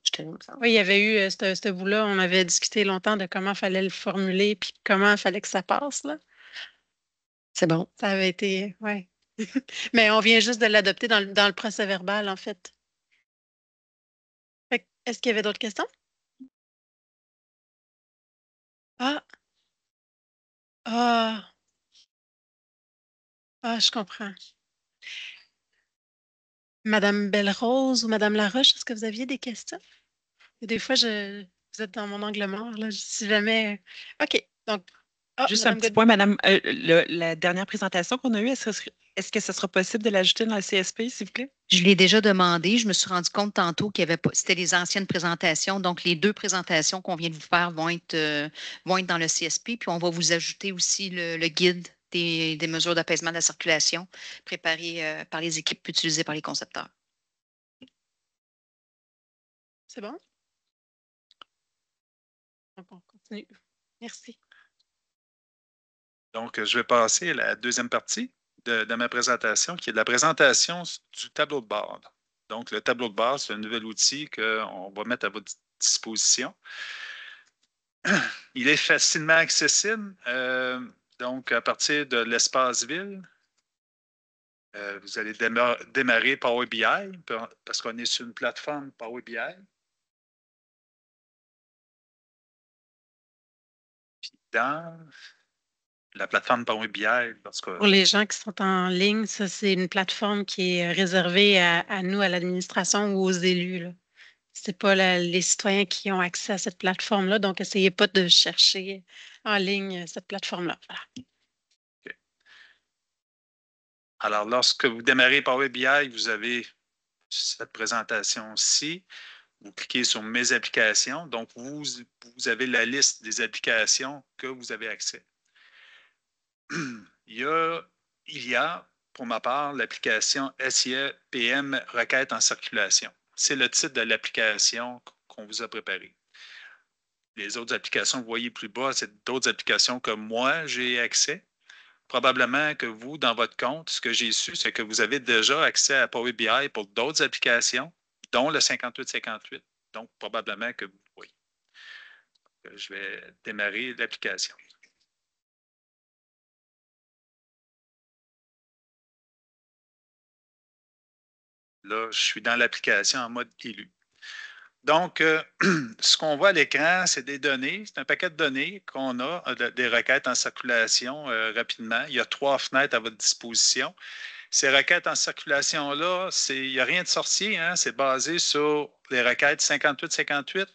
il y avait eu euh, ce, bout-là, on avait discuté longtemps de comment il fallait le formuler puis comment il fallait que ça passe. Là. C'est bon. Ça avait été, oui. (laughs) Mais on vient juste de l'adopter dans, le, dans procès verbal, en fait. fait est-ce qu'il y avait d'autres questions? Ah! Ah! Ah, je comprends. Madame Belle-Rose ou Madame Laroche, est-ce que vous aviez des questions? Des fois, je, vous êtes dans mon angle mort, là, si jamais. Euh, OK, donc. Ah, Juste un petit point, Madame, euh, la dernière présentation qu'on a eue, est-ce que ce sera possible de l'ajouter dans le CSP, s'il vous plaît? Je l'ai déjà demandé. Je me suis rendu compte tantôt qu'il y avait pas. C'était les anciennes présentations. Donc, les deux présentations qu'on vient de vous faire vont être, euh, vont être dans le CSP. Puis, on va vous ajouter aussi le guide des, mesures d'apaisement de la circulation préparées euh, par les équipes utilisées par les concepteurs. C'est bon? Ah bon, continue. Merci. Donc, je vais passer à la deuxième partie de, ma présentation, qui est la présentation du tableau de bord. Donc, le tableau de bord, c'est un nouvel outil qu'on va mettre à votre disposition. Il est facilement accessible. Euh, donc, à partir de l'espace ville, euh, vous allez démarrer Power BI parce qu'on est sur une plateforme Power BI. Puis dans la plateforme Power BI, parce que... Pour les gens qui sont en ligne, ça, c'est une plateforme qui est réservée à, nous, à l'administration ou aux élus. Ce n'est pas les citoyens qui ont accès à cette plateforme-là, donc essayez pas de chercher en ligne cette plateforme-là. Alors, lorsque vous démarrez Power BI, vous avez cette présentation-ci. Vous cliquez sur Mes applications. Donc, vous, avez la liste des applications que vous avez accès. (clears throat) Il y a, il y a pour ma part, l'application SIEPM Requête en circulation. C'est le titre de l'application qu'on vous a préparée les autres applications que vous voyez plus bas, c'est d'autres applications que moi, j'ai accès. Probablement que vous, dans votre compte, ce que j'ai su, c'est que vous avez déjà accès à Power BI pour d'autres applications, dont le 5858. Donc, probablement que vous voyez. Euh, je vais démarrer l'application. Là, je suis dans l'application en mode élu. Donc, euh, (clears throat) ce qu'on voit à l'écran, c'est des données. C'est un paquet de données qu'on a, euh, des requêtes en circulation euh, rapidement. Il y a trois fenêtres à votre disposition. Ces requêtes en circulation-là, il n'y a rien de sorcier. Hein. C'est basé sur les requêtes 58-58.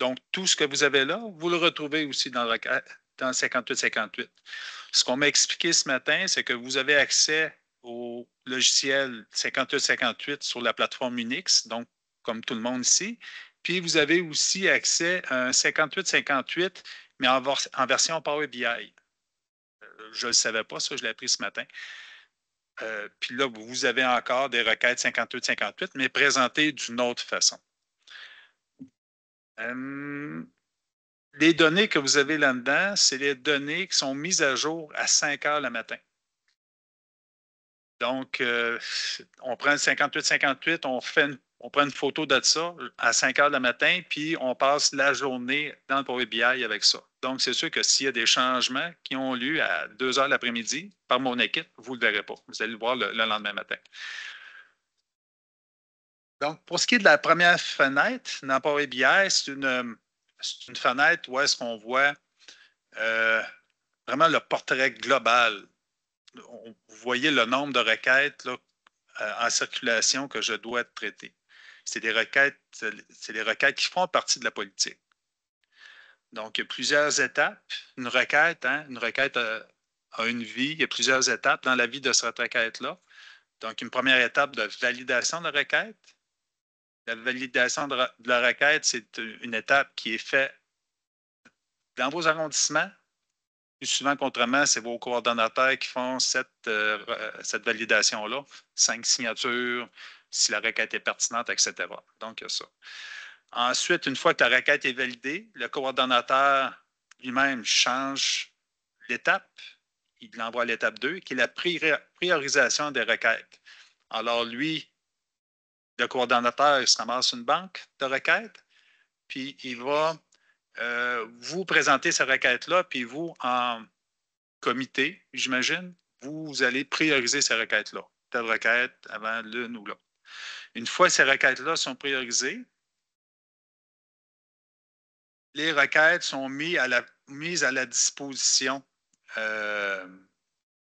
Donc, tout ce que vous avez là, vous le retrouvez aussi dans, le dans 58-58. Ce qu'on m'a expliqué ce matin, c'est que vous avez accès au logiciel 58-58 sur la plateforme Unix. Donc, comme tout le monde ici, puis vous avez aussi accès à un 58 mais en, version Power BI. Euh, je ne le savais pas, ça, je l'ai appris ce matin. Euh, puis là, vous avez encore des requêtes 58-58, mais présentées d'une autre façon. Euh, les données que vous avez là-dedans, c'est les données qui sont mises à jour à 5 heures le matin. Donc, on prend le 58-58, on fait une on prend une photo de ça à 5 heures le matin, puis on passe la journée dans le Power BI avec ça. Donc, c'est sûr que s'il y a des changements qui ont lieu à 2 heures l'après-midi par mon équipe, vous ne le verrez pas. Vous allez le voir le, lendemain matin. Donc, pour ce qui est de la première fenêtre, dans Power BI, c'est une, fenêtre où est-ce qu'on voit euh, vraiment le portrait global. Vous voyez le nombre de requêtes euh, en circulation que je dois traiter c'est des requêtes, c'est les requêtes qui font partie de la politique. Donc, il y a plusieurs étapes. Une requête, hein, une requête euh, a, une vie, il y a plusieurs étapes dans la vie de cette requête-là. Donc, une première étape de validation de la requête. La validation de, la requête, c'est une étape qui est faite dans vos arrondissements. Plus souvent, contrairement, c'est vos coordonnateurs qui font cette, euh, cette validation-là. Cinq signatures, si la requête est pertinente, etc. Donc, il y a ça. Ensuite, une fois que la requête est validée, le coordonnateur lui-même change l'étape. Il l'envoie à l'étape 2, qui est la priorisation des requêtes. Alors, lui, le coordonnateur, il se ramasse une banque de requêtes, puis il va euh, vous présenter ces requêtes-là, puis vous, en comité, j'imagine, vous allez prioriser ces requêtes-là. Telle requête avant l'une ou l'autre. Une fois ces requêtes-là sont priorisées, les requêtes sont mises à la, à la disposition euh,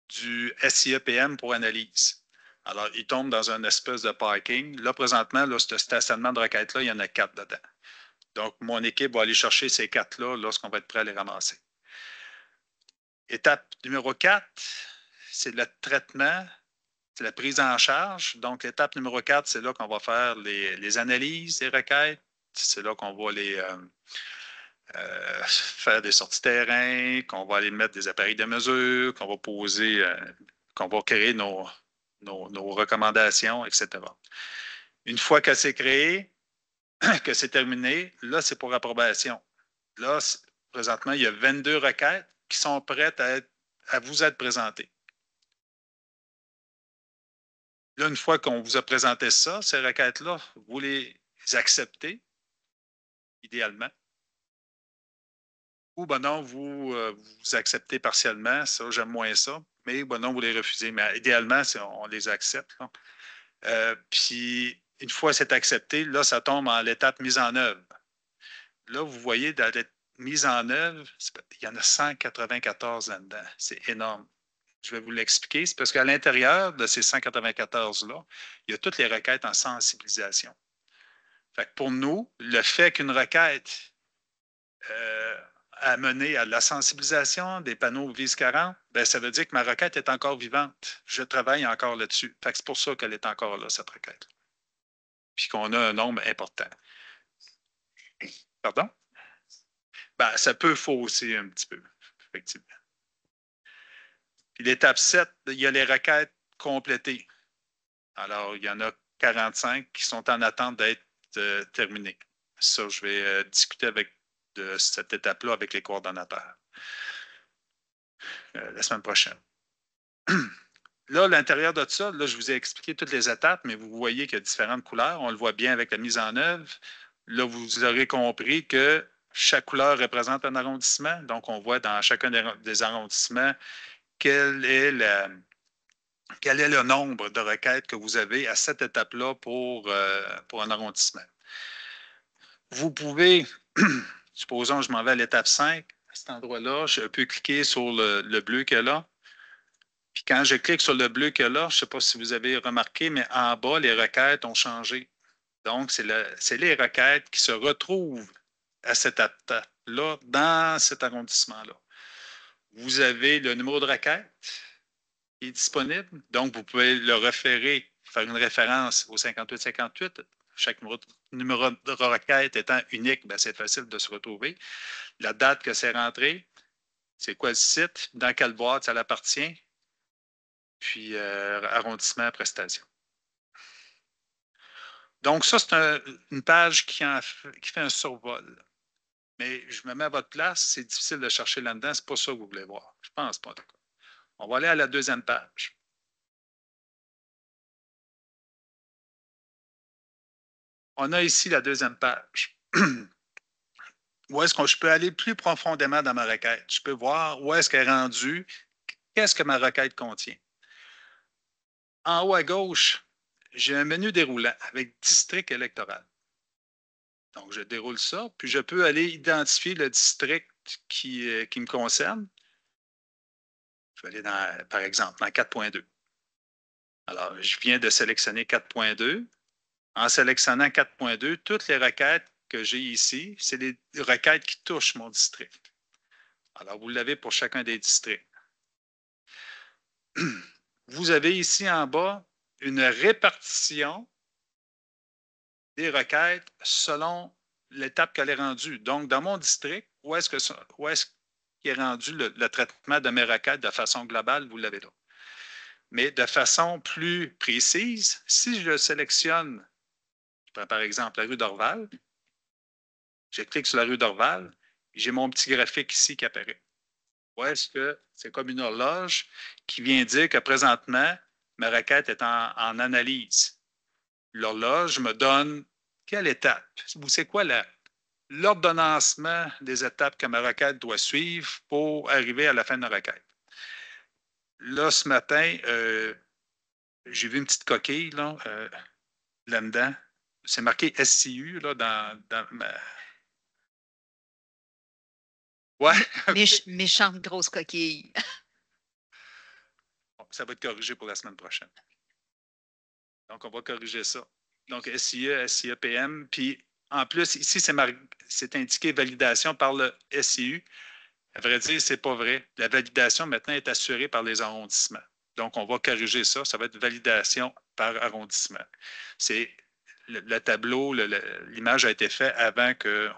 du SIEPM pour analyse. Alors, ils tombent dans un espèce de parking. Là, présentement, là, ce stationnement de requêtes-là, il y en a quatre dedans. Donc, mon équipe va aller chercher ces quatre-là lorsqu'on va être prêt à les ramasser. Étape numéro quatre, c'est le traitement c'est la prise en charge. Donc, l'étape numéro 4, c'est là qu'on va faire les, analyses des requêtes. C'est là qu'on va les euh, euh, faire des sorties terrain, qu'on va aller mettre des appareils de mesure, qu'on va poser, euh, qu'on va créer nos, recommandations, etc. Une fois que c'est créé, (clears throat) que c'est terminé, là, c'est pour approbation. Là, présentement, il y a 22 requêtes qui sont prêtes à vous être présentées. Là, une fois qu'on vous a présenté ça, ces requêtes-là, vous les acceptez, idéalement. Ou, ben non, vous, euh, vous acceptez partiellement, ça, j'aime moins ça, mais ben non, vous les refusez. Mais idéalement, on les accepte. Euh, puis, une fois c'est accepté, là, ça tombe en l'étape mise en œuvre. Là, vous voyez, dans la mise en œuvre, il y en a 194 là-dedans. C'est énorme. Je vais vous l'expliquer. C'est parce qu'à l'intérieur de ces 194-là, il y a toutes les requêtes en sensibilisation. pour nous, le fait qu'une requête euh, a mené à la sensibilisation des panneaux Vise 40, ben, ça veut dire que ma requête est encore vivante. Je travaille encore là-dessus. c'est pour ça qu'elle est encore là, cette requête. Puis qu'on a un nombre important. Pardon? Ben, ça peut fausser un petit peu, effectivement. Puis l'étape 7, il y a les requêtes complétées. Alors, il y en a 45 qui sont en attente d'être euh, terminées. Ça, je vais euh, discuter avec de cette étape-là avec les coordonnateurs euh, la semaine prochaine. (clears throat) Là, l'intérieur de ça, là, je vous ai expliqué toutes les étapes, mais vous voyez qu'il y a différentes couleurs. On le voit bien avec la mise en œuvre. Là, vous aurez compris que chaque couleur représente un arrondissement. Donc, on voit dans chacun des arrondissements quel est le, quel est le nombre de requêtes que vous avez à cette étape-là pour, euh, pour un arrondissement. Vous pouvez, (clears throat) supposons que je m'en vais à l'étape 5, à cet endroit-là, je peux cliquer sur le, bleu que là. Puis quand je clique sur le bleu que là, je ne sais pas si vous avez remarqué, mais en bas, les requêtes ont changé. Donc, c'est les requêtes qui se retrouvent à cette étape-là, dans cet arrondissement-là vous avez le numéro de requête qui est disponible. Donc, vous pouvez le référer, faire une référence au 5858. Chaque numéro, de requête étant unique, ben, c'est facile de se retrouver. La date que c'est rentré, c'est quoi le site, dans quelle boîte ça appartient, puis euh, arrondissement, prestation. Donc, ça, c'est une page qui fait un survol. Mais je me mets à votre place, c'est difficile de chercher là-dedans, c'est pas ça que vous voulez voir. Je pense pas, tout On va aller à la deuxième page. On a ici la deuxième page. (clears throat) où est-ce que je peux aller plus profondément dans ma requête? Je peux voir où est-ce qu'elle est rendue, qu'est-ce que ma requête contient. En haut à gauche, j'ai un menu déroulant avec district électoral. Donc, je déroule ça, puis je peux aller identifier le district qui, euh, me concerne. Je vais aller, dans, par exemple, dans 4.2. Alors, je viens de sélectionner 4.2. En sélectionnant 4.2, toutes les requêtes que j'ai ici, c'est les requêtes qui touchent mon district. Alors, vous l'avez pour chacun des districts. (clears throat) Vous avez ici en bas une répartition des requêtes selon l'étape qu'elle est rendue. Donc, dans mon district, où est-ce que est rendu le, traitement de mes requêtes de façon globale, vous l'avez là. Mais de façon plus précise, si je sélectionne, par exemple la rue d'Orval, je clique sur la rue d'Orval, j'ai mon petit graphique ici qui apparaît. Où est-ce que c'est comme une horloge qui vient dire que présentement, ma requête est en analyse l'horloge me donne quelle étape? Vous c'est quoi l'ordonnancement des étapes que ma requête doit suivre pour arriver à la fin de ma requête? Là, ce matin, euh, j'ai vu une petite coquille là, euh, dedans C'est marqué SCU là, dans, ma... Ouais. (laughs) méchante grosse coquille. ça va être corrigé pour la semaine prochaine. Donc, on va corriger ça. Donc, SIE, SIEPM. Puis, en plus, ici, c'est indiqué validation par le SIU. À vrai dire, ce n'est pas vrai. La validation maintenant est assurée par les arrondissements. Donc, on va corriger ça. Ça va être validation par arrondissement. C'est le, tableau, l'image a été faite avant que,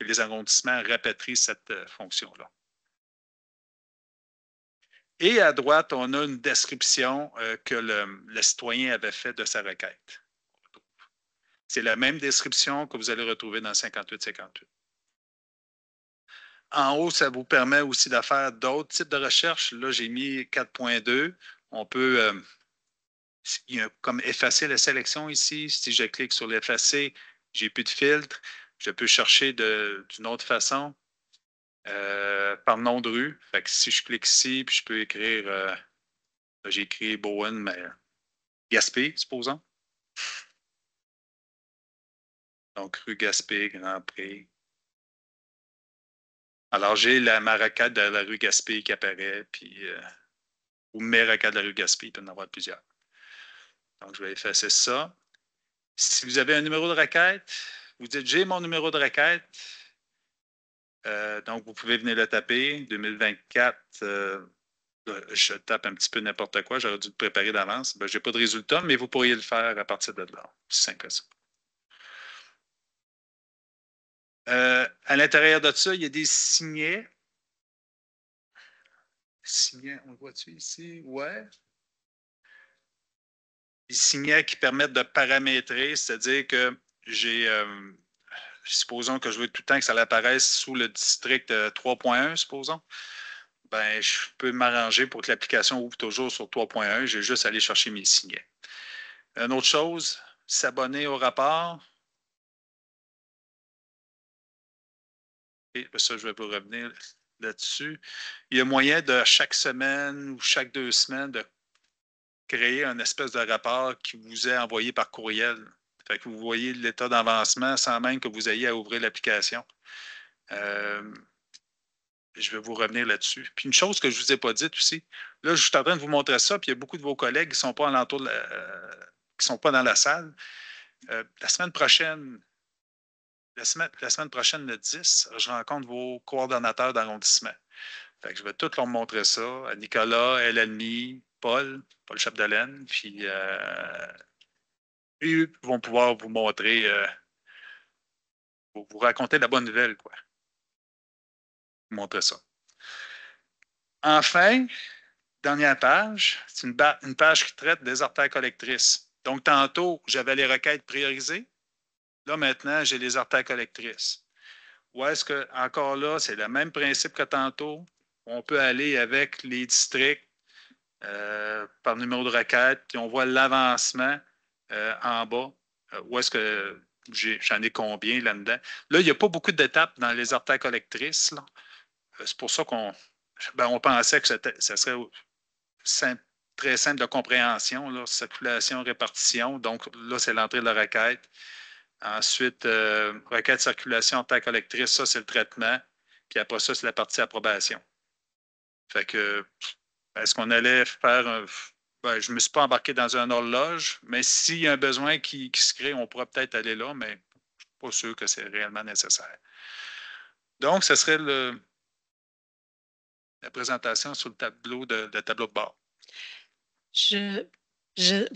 les arrondissements répéterient cette euh, fonction-là. Et à droite, on a une description euh, que le, citoyen avait faite de sa requête. C'est la même description que vous allez retrouver dans 5858. En haut, ça vous permet aussi de faire d'autres types de recherches. Là, j'ai mis 4.2. On peut, euh, comme effacer la sélection ici. Si je clique sur l'effacer, j'ai plus de filtre. Je peux chercher d'une autre façon. Euh, par nom de rue. si je clique ici, je peux écrire. Euh, j'ai écrit Bowen, mais Gaspé, supposons. Donc, rue Gaspé, Grand Prix. Alors, j'ai la maracade de la rue Gaspé qui apparaît, puis. Euh, ou mes de la rue Gaspé, il peut en avoir plusieurs. Donc, je vais effacer ça. Si vous avez un numéro de requête, vous dites j'ai mon numéro de requête euh, donc, vous pouvez venir le taper. 2024, euh, euh, je tape un petit peu n'importe quoi. J'aurais dû le préparer d'avance. Ben, je n'ai pas de résultat, mais vous pourriez le faire à partir de là. C'est simple ça. à l'intérieur de ça, il y a des signets. Signets, on le voit-tu ici? Ouais. Des signets qui permettent de paramétrer, c'est-à-dire que j'ai supposons que je veux tout le temps que ça apparaisse sous le district 3.1, euh, supposons, ben, je peux m'arranger pour que l'application ouvre toujours sur 3.1. J'ai juste à aller chercher mes signets. Une autre chose, s'abonner au rapport. Et ben ça, je vais pas revenir là-dessus. Il y a moyen de chaque semaine ou chaque deux semaines de créer un espèce de rapport qui vous est envoyé par courriel. Fait que vous voyez l'état d'avancement sans même que vous ayez à ouvrir l'application. Euh, je vais vous revenir là-dessus. Puis une chose que je ne vous ai pas dite aussi, là, je suis en train de vous montrer ça, puis il y a beaucoup de vos collègues qui ne sont pas sont pas dans la salle. Euh, la semaine prochaine, la semaine, la semaine, prochaine, le 10, je rencontre vos coordonnateurs d'arrondissement. je vais tout leur montrer ça à Nicolas, Elanie, Paul, Paul Chapdelaine, puis euh, ils vont pouvoir vous montrer, euh, vous, raconter la bonne nouvelle, quoi. Vous montrer ça. Enfin, dernière page, c'est une, page qui traite des artères collectrices. Donc, tantôt, j'avais les requêtes priorisées. Là, maintenant, j'ai les artères collectrices. Ou est-ce que, encore là, c'est le même principe que tantôt? On peut aller avec les districts euh, par numéro de requête, puis on voit l'avancement euh, en bas, euh, où est-ce que j'en ai, combien là-dedans. Là, il n'y a pas beaucoup d'étapes dans les artères collectrices. Euh, c'est pour ça qu'on ben, on pensait que ça serait très simple de compréhension, circulation, répartition. Donc là, c'est l'entrée de la requête. Ensuite, requête, circulation, artère collectrice, ça, c'est le traitement. Puis après ça, c'est la partie approbation. Fait que, est-ce qu'on allait faire un, ben, je ne me suis pas embarqué dans un horloge, mais s'il y a un besoin qui, se crée, on pourrait peut-être aller là, mais je ne suis pas sûr que c'est réellement nécessaire. Donc, ce serait le, la présentation sur le tableau de, tableau de bord. (laughs) Je,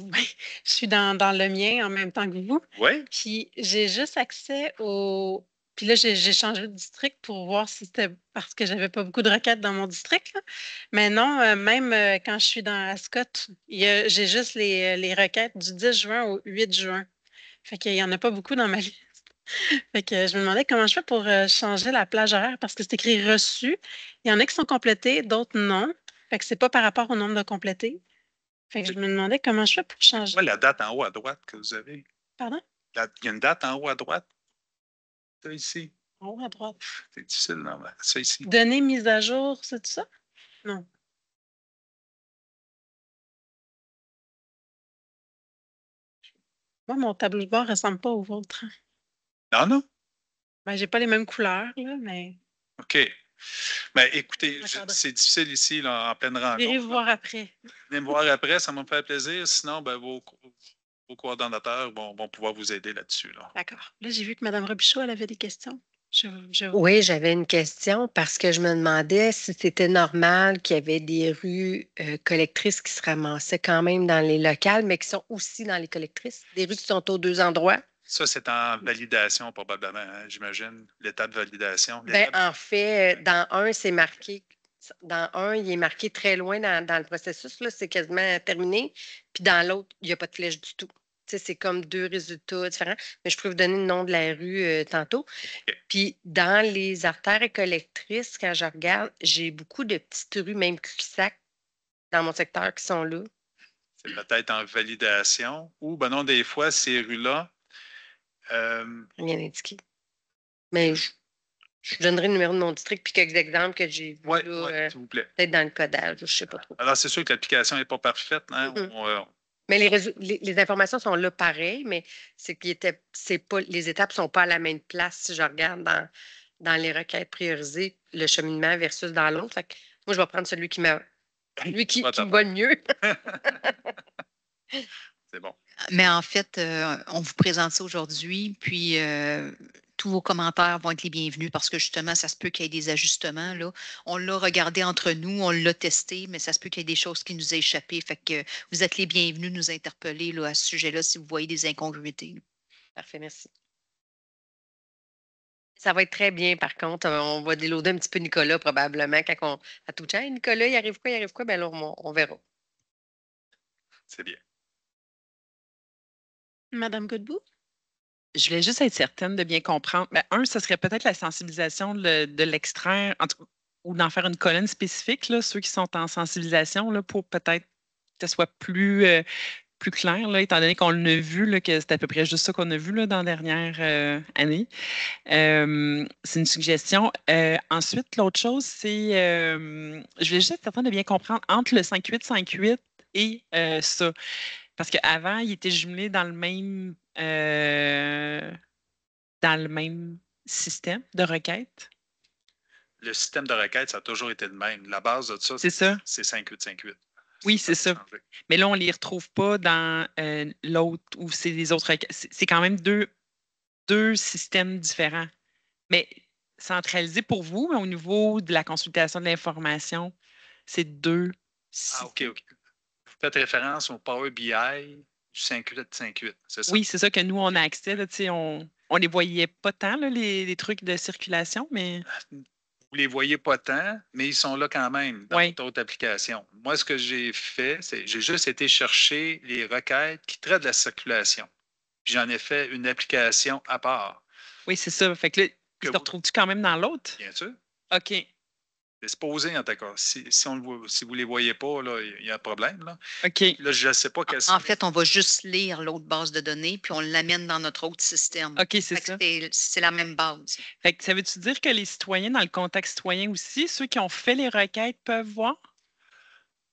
suis dans, dans, le mien en même temps que vous. Oui. Puis j'ai juste accès au, puis là, j'ai changé de district pour voir si c'était parce que j'avais pas beaucoup de requêtes dans mon district. Mais non, euh, même euh, quand je suis dans Ascot, j'ai juste les, euh, requêtes du 10 juin au 8 juin. Fait qu'il n'y en a pas beaucoup dans ma (laughs) liste. fait que je me demandais comment je fais pour changer la plage horaire parce que c'est écrit reçu. Il y en a qui sont complétés, d'autres non. Fait que c'est pas par rapport au nombre de complétés. Fait que je me demandais comment je fais pour changer. la date en haut à droite que vous avez. Pardon? il y a une date en haut à droite ça ici. Oh, à droite. C'est difficile, non? Ça ici. Données mise à jour, c'est ça? Non. Moi, mon tableau de bord ne ressemble pas au vôtre. Hein. Non, non? Ben, j'ai pas les mêmes couleurs, là, mais. OK. Ben, écoutez, c'est difficile ici, là, en pleine rencontre. Venez me voir après. Venez me voir après, ça me fait plaisir. Sinon, ben, vous coordonnateurs vont, pouvoir vous aider là-dessus. D'accord. Là, j'ai vu que Mme Robichaud, elle avait des questions. Oui, j'avais une question parce que je me demandais si c'était normal qu'il y avait des rues euh, collectrices qui se ramassaient quand même dans les locales, mais qui sont aussi dans les collectrices, des rues qui sont aux deux endroits. Ça, c'est en validation probablement, hein, j'imagine, l'étape de validation. Ben, en fait, euh, dans un, c'est marqué. Dans un, il est marqué très loin dans, le processus, là, c'est quasiment terminé. Puis dans l'autre, il n'y a pas de flèche du tout c'est comme deux résultats différents, mais je pourrais vous donner le nom de la rue tantôt. Puis dans les artères collectrices, quand je regarde, j'ai beaucoup de petites rues, même cul-sac, dans mon secteur qui sont là. C'est peut-être en validation ou, ben non, des fois, ces rues-là. Rien indiqué. Mais je, je, donnerai le numéro de mon district puis quelques exemples que j'ai vus euh, Peut-être dans le codage, je ne sais pas trop. Alors, c'est sûr que l'application n'est pas parfaite. Hein? Mais les, informations sont là pareil, mais c'est qui était, c'est pas, les étapes ne sont pas à la même place si je regarde dans, dans les requêtes priorisées, le cheminement versus dans l'autre. Moi, je vais prendre celui qui Lui qui, me va mieux. (laughs) (laughs) c'est bon. Mais en fait, euh, on vous présente ça aujourd'hui, puis euh, tous vos commentaires vont être les bienvenus parce que justement, ça se peut qu'il y ait des ajustements. Là. On l'a regardé entre nous, on l'a testé, mais ça se peut qu'il y ait des choses qui nous aient échappé. Fait que vous êtes les bienvenus de nous interpeller à ce sujet-là si vous voyez des incongruités. Parfait, merci. Ça va être très bien, par contre. Euh, on va déloader un petit peu Nicolas, probablement, quand on. À tout temps, Nicolas, il arrive quoi, il arrive quoi? Bien, alors, on verra. C'est bien. Madame Godbout? je voulais juste être certaine de bien comprendre. Ben, un, ce serait peut-être la sensibilisation de l'extraire ou d'en faire une colonne spécifique, ceux qui sont en sensibilisation, pour peut-être que ce soit plus, euh, plus clair, étant donné qu'on l'a vu, que c'est à peu près juste ça qu'on a vu dans la dernière euh, année. Euh, c'est une suggestion. ensuite, l'autre chose, c'est, je voulais juste être certaine de bien comprendre, entre le 5858 5,8 et ça, parce qu'avant, ils étaient jumelés dans le même euh, dans le même système de requête. Le système de requête, ça a toujours été le même. La base de ça, c'est, 8 5 5858. Oui, c'est ça. Mais là, on ne les retrouve pas dans euh, l'autre ou c'est les autres requêtes. C'est quand même deux, deux systèmes différents. Mais centralisé pour vous, au niveau de la consultation de l'information, c'est deux. Ah, OK, OK faites référence au Power BI du 5858, c'est ça? Oui, c'est ça que nous, on a accès. Là, on ne les voyait pas tant, les, trucs de circulation, mais. Vous les voyez pas tant, mais ils sont là quand même dans d'autres applications. Moi, ce que j'ai fait, c'est j'ai juste été chercher les requêtes qui traitent de la circulation. J'en ai fait une application à part. Oui, c'est ça. Fait que tu te retrouves-tu quand même dans l'autre? Bien sûr. OK. C'est posé, en tout Si, on si vous ne les voyez pas, il y a un problème. Là. OK. Là, je ne sais pas quest En fait, on va juste lire l'autre base de données, puis on l'amène dans notre autre système. OK, c'est ça. C'est la même base. ça veut-tu dire que les citoyens, dans le contexte citoyen aussi, ceux qui ont fait les requêtes peuvent voir?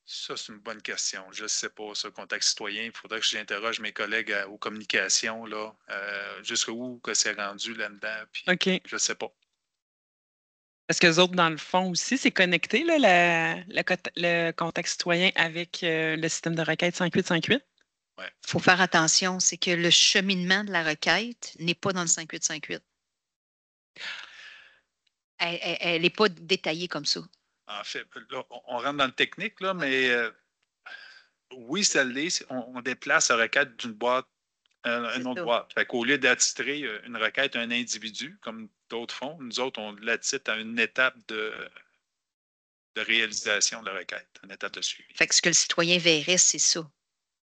Ça, c'est une bonne question. Je ne sais pas, ce contexte citoyen. Il faudrait que j'interroge mes collègues euh, aux communications, là, euh, jusqu'où que c'est rendu là-dedans. OK. Je ne sais pas. Parce que les autres, dans le fond aussi, c'est connecté là, le contact citoyen avec euh, le système de requête 5858? Il faut faire attention, c'est que le cheminement de la requête n'est pas dans le 5858. Elle n'est pas détaillée comme ça. En fait, on rentre dans le technique, là, mais euh, oui, celle l'est. On, déplace la requête d'une boîte à euh, une autre boîte. Fait Au lieu d'attitrer une requête à un individu, comme d'autres font. Nous autres, on l'a l'attite à une étape de, réalisation de la requête, une étape de suivi. Fait que ce que le citoyen verrait, c'est ça.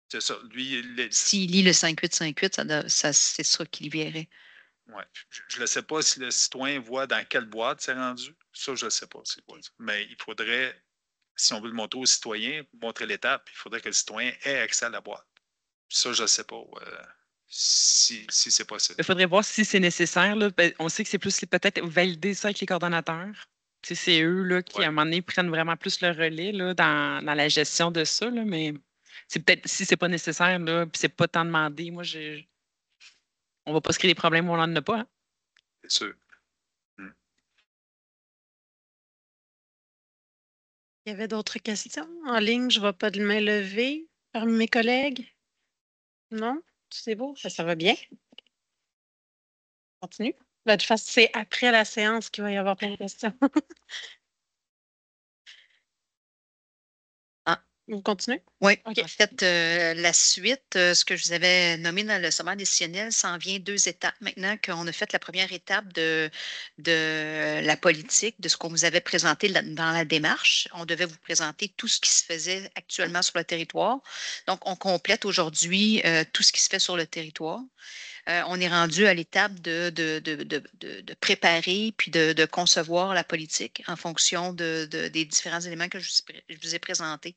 C'est ça. Lui, S'il lit le 5858, ça, c'est ça qu'il verrait. Ouais. Je ne sais pas si le citoyen voit dans quelle boîte c'est rendu. Ça, je ne sais pas. Mais il faudrait, si on veut le montrer au citoyen, montrer l'étape, il faudrait que le citoyen ait accès à la boîte. Ça, je ne sais pas si, c'est possible. Il faudrait voir si c'est nécessaire. Ben, on sait que c'est plus peut-être valider ça avec les coordonnateurs. C'est eux là, qui, à un moment donné, prennent vraiment plus le relais là, dans, la gestion de ça. mais c'est peut-être si c'est pas nécessaire, là, puis c'est pas tant demandé. Moi, j'ai on va pas se créer des problèmes où on n'en a pas. Hein. sûr. Hmm. Il y avait d'autres questions en ligne. Je ne vois pas de main levée parmi mes collègues. Non? c'est beau, ça, va bien. Continue. Ben, de toute façon, c'est après la séance qu'il va y avoir plein de questions. (laughs) Vous continuez? Oui. En fait, euh, la suite, euh, ce que je vous avais nommé dans le sommet décisionnel, s'en vient deux étapes maintenant qu'on a fait la première étape de, de la politique, de ce qu'on vous avait présenté dans la démarche. On devait vous présenter tout ce qui se faisait actuellement sur le territoire. Donc, on complète aujourd'hui euh, tout ce qui se fait sur le territoire. Euh, on est rendu à l'étape de, préparer puis de, concevoir la politique en fonction des différents éléments que je, vous ai présentés.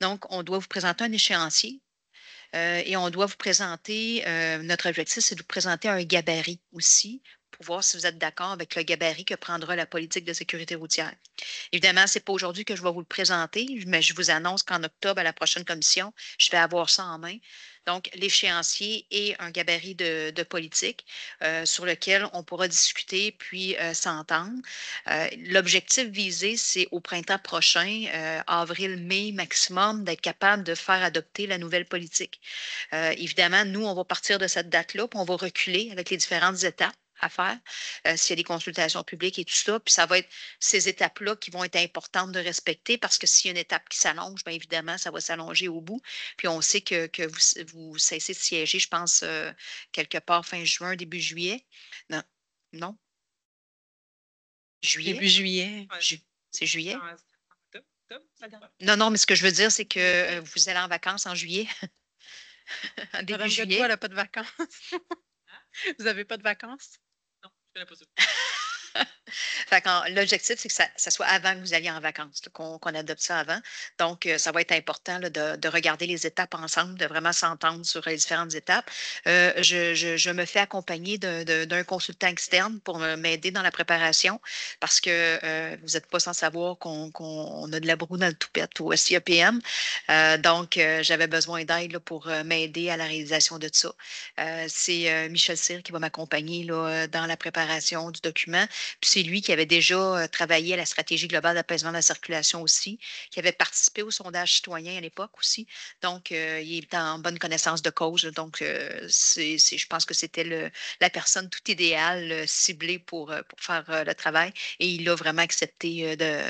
Donc, on doit vous présenter un échéancier euh, et on doit vous présenter, euh, notre objectif, c'est de vous présenter un gabarit aussi pour voir si vous êtes d'accord avec le gabarit que prendra la politique de sécurité routière. Évidemment, ce n'est pas aujourd'hui que je vais vous le présenter, mais je vous annonce qu'en octobre, à la prochaine commission, je vais avoir ça en main donc l'échéancier et un gabarit de, politique euh, sur lequel on pourra discuter puis euh, s'entendre. Euh, l'objectif visé, c'est au printemps prochain, avril-mai maximum, d'être capable de faire adopter la nouvelle politique. évidemment, nous, on va partir de cette date-là, puis on va reculer avec les différentes étapes à faire, euh, s'il y a des consultations publiques et tout ça. Puis ça va être ces étapes-là qui vont être importantes de respecter parce que s'il y a une étape qui s'allonge, bien évidemment, ça va s'allonger au bout. Puis on sait que, vous, cessez de siéger, je pense, euh, quelque part fin juin, début juillet. Non. Non. Juillet. Début juillet. c'est juillet. Non, non, mais ce que je veux dire, c'est que euh, vous allez en vacances en juillet. (laughs) début juillet. elle n'a pas de vacances. (laughs) Vous n'avez pas de vacances? né? Pra... (laughs) l'objectif, c'est que ça, soit avant que vous alliez en vacances, qu'on adopte ça avant. Donc, euh, ça va être important de, regarder les étapes ensemble, de vraiment s'entendre sur les différentes étapes. Euh, je, me fais accompagner d'un consultant externe pour m'aider dans la préparation parce que euh, vous n'êtes pas sans savoir qu'on a de la brune dans le toupette au SIAPM. donc, j'avais besoin d'aide pour m'aider à la réalisation de tout ça. c'est Michel Cyr qui va m'accompagner dans la préparation du document. Puis c'est lui qui avait déjà euh, travaillé à la stratégie globale d'apaisement de la circulation aussi, qui avait participé au sondage citoyen à l'époque aussi. Donc, euh, il est en bonne connaissance de cause. Donc, euh, je pense que c'était la personne tout idéale ciblée pour, faire le travail. Et il a vraiment accepté de,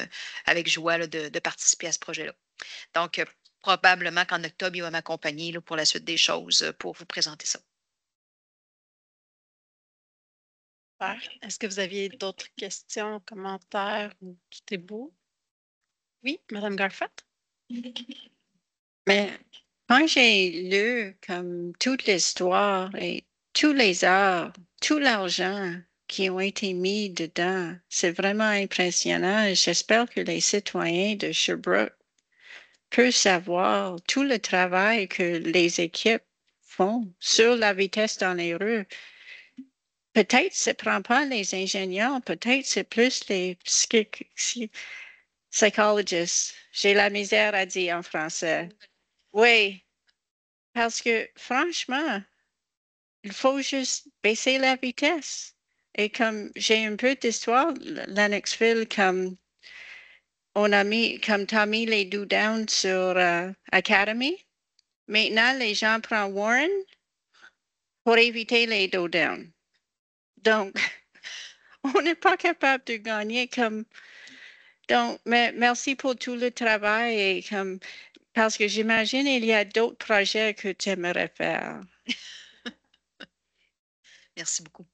avec joie de, participer à ce projet-là. Donc, probablement qu'en octobre, il va m'accompagner pour la suite des choses pour vous présenter ça. Est-ce que vous aviez d'autres questions, commentaires ou tout est beau? Oui, Madame Garfat? Mais quand j'ai lu comme toute l'histoire et tous les arts, tout l'argent qui ont été mis dedans, c'est vraiment impressionnant. J'espère que les citoyens de Sherbrooke peuvent savoir tout le travail que les équipes font sur la vitesse dans les rues. Peut-être ça prend pas les ingénieurs, peut-être c'est plus les psychologues. J'ai la misère à dire en français. Oui, parce que franchement, il faut juste baisser la vitesse. Et comme j'ai un peu d'histoire, Lennoxville, comme on a mis, comme tu mis les do down sur euh, Academy, maintenant les gens prennent Warren pour éviter les do down. Donc, (laughs) on n'est pas capable de gagner comme. Donc, merci pour tout le travail et comme. Parce que j'imagine qu'il y a d'autres projets que tu aimerais faire. (laughs) merci beaucoup.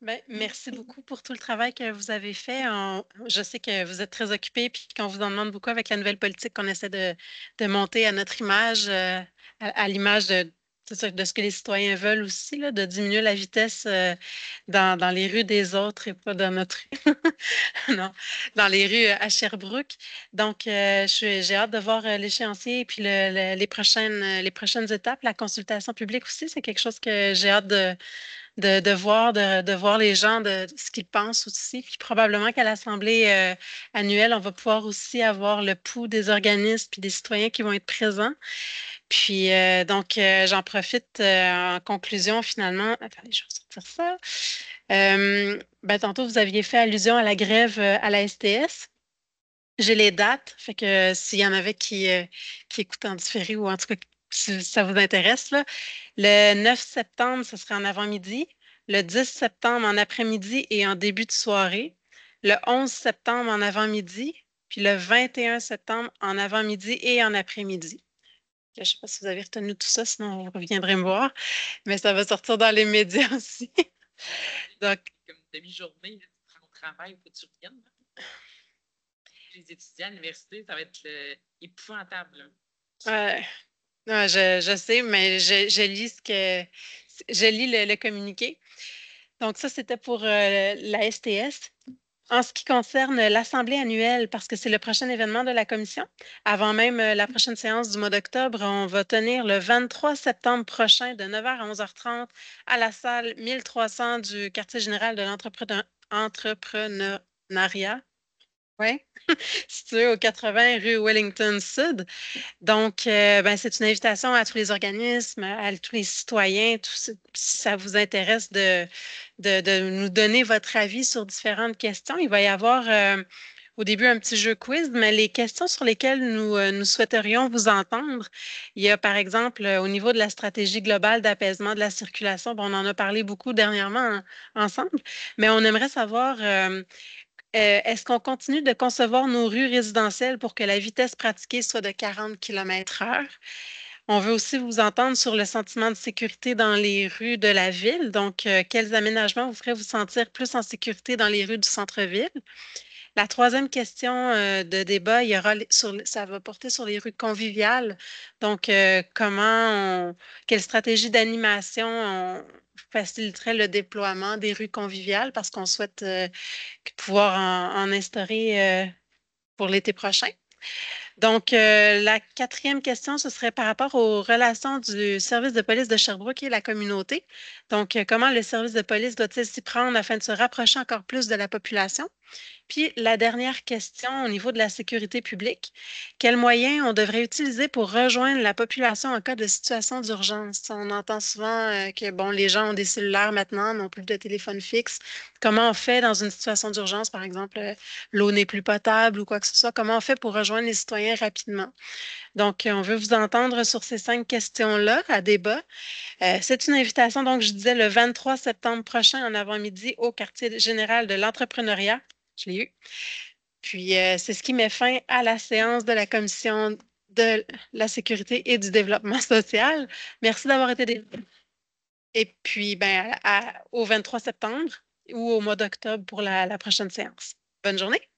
Ben, merci beaucoup pour tout le travail que vous avez fait. je sais que vous êtes très occupé puis qu'on vous en demande beaucoup avec la nouvelle politique qu'on essaie de, monter à notre image, euh, à l'image de, ça, de ce que les citoyens veulent aussi, là, de diminuer la vitesse euh, dans, dans, les rues des autres et pas dans notre rue. (laughs) non, dans les rues euh, à Sherbrooke. Donc, euh, j'ai hâte de voir l'échéancier et puis les, prochaines, les prochaines étapes. La consultation publique aussi, c'est quelque chose que j'ai hâte de, de, voir, de, voir les gens, de, ce qu'ils pensent aussi. Puis probablement qu'à l'Assemblée euh, annuelle, on va pouvoir aussi avoir le pouls des organismes puis des citoyens qui vont être présents. Puis euh, donc, euh, j'en profite en conclusion finalement. Attendez, je vais sortir ça. Ben, tantôt, vous aviez fait allusion à la grève à la STS. J'ai les dates, fait que s'il y en avait qui, qui écoutent en différé ou en tout cas si ça vous intéresse. Là. Le 9 septembre, ce sera en avant-midi. Le 10 septembre, en après-midi et en début de soirée. Le 11 septembre, en avant-midi. Puis le 21 septembre, en avant-midi et en après-midi. Je ne sais pas si vous avez retenu tout ça, sinon vous reviendrez me voir. Mais ça va sortir dans les médias (laughs) aussi. Donc, comme demi-journée, tu prends travail, il faut que tu reviennes. Hein. Les étudiants à l'université, ça va être épouvantable. Ouais je, sais, mais je, je, lis que je lis le, communiqué. Donc, ça, c'était pour euh, la STS. En ce qui concerne l'Assemblée annuelle, parce que c'est le prochain événement de la Commission, avant même euh, la prochaine séance du mois d'octobre, on va tenir le 23 septembre prochain de 9h à 11h30 à la salle 1300 du quartier général de l'entrepreneuriat oui, (laughs) situé au 80 rue Wellington Sud. Donc, euh, ben, c'est une invitation à tous les organismes, à tous les citoyens, si ça vous intéresse de, de, de, nous donner votre avis sur différentes questions. Il va y avoir euh, au début un petit jeu quiz, mais les questions sur lesquelles nous, euh, nous souhaiterions vous entendre, il y a par exemple au niveau de la stratégie globale d'apaisement de la circulation, bon, on en a parlé beaucoup dernièrement hein, ensemble, mais on aimerait savoir euh, est-ce qu'on continue de concevoir nos rues résidentielles pour que la vitesse pratiquée soit de 40 km/h? On veut aussi vous entendre sur le sentiment de sécurité dans les rues de la ville. Donc, euh, quels aménagements vous feraient vous sentir plus en sécurité dans les rues du centre-ville? La troisième question euh, de débat, il y aura sur, ça va porter sur les rues conviviales. Donc, comment, quelle stratégie d'animation on, faciliterait le déploiement des rues conviviales parce qu'on souhaite euh, pouvoir en, instaurer euh, pour l'été prochain. Donc, euh, la quatrième question, ce serait par rapport aux relations du service de police de Sherbrooke et la communauté. Donc, comment le service de police doit-il s'y prendre afin de se rapprocher encore plus de la population? Puis la dernière question au niveau de la sécurité publique, quels moyens on devrait utiliser pour rejoindre la population en cas de situation d'urgence? On entend souvent euh, que bon, les gens ont des cellulaires maintenant, n'ont plus de téléphone fixe. Comment on fait dans une situation d'urgence, par exemple, euh, l'eau n'est plus potable ou quoi que ce soit? Comment on fait pour rejoindre les citoyens rapidement? Donc, euh, on veut vous entendre sur ces cinq questions-là à débat. C'est une invitation, donc, je disais, le 23 septembre prochain en avant-midi au quartier général de l'entrepreneuriat je l'ai eu. Puis, euh, c'est ce qui met fin à la séance de la commission de la sécurité et du développement social. Merci d'avoir été des... Et puis, ben, au 23 septembre ou au mois d'octobre pour la prochaine séance. Bonne journée.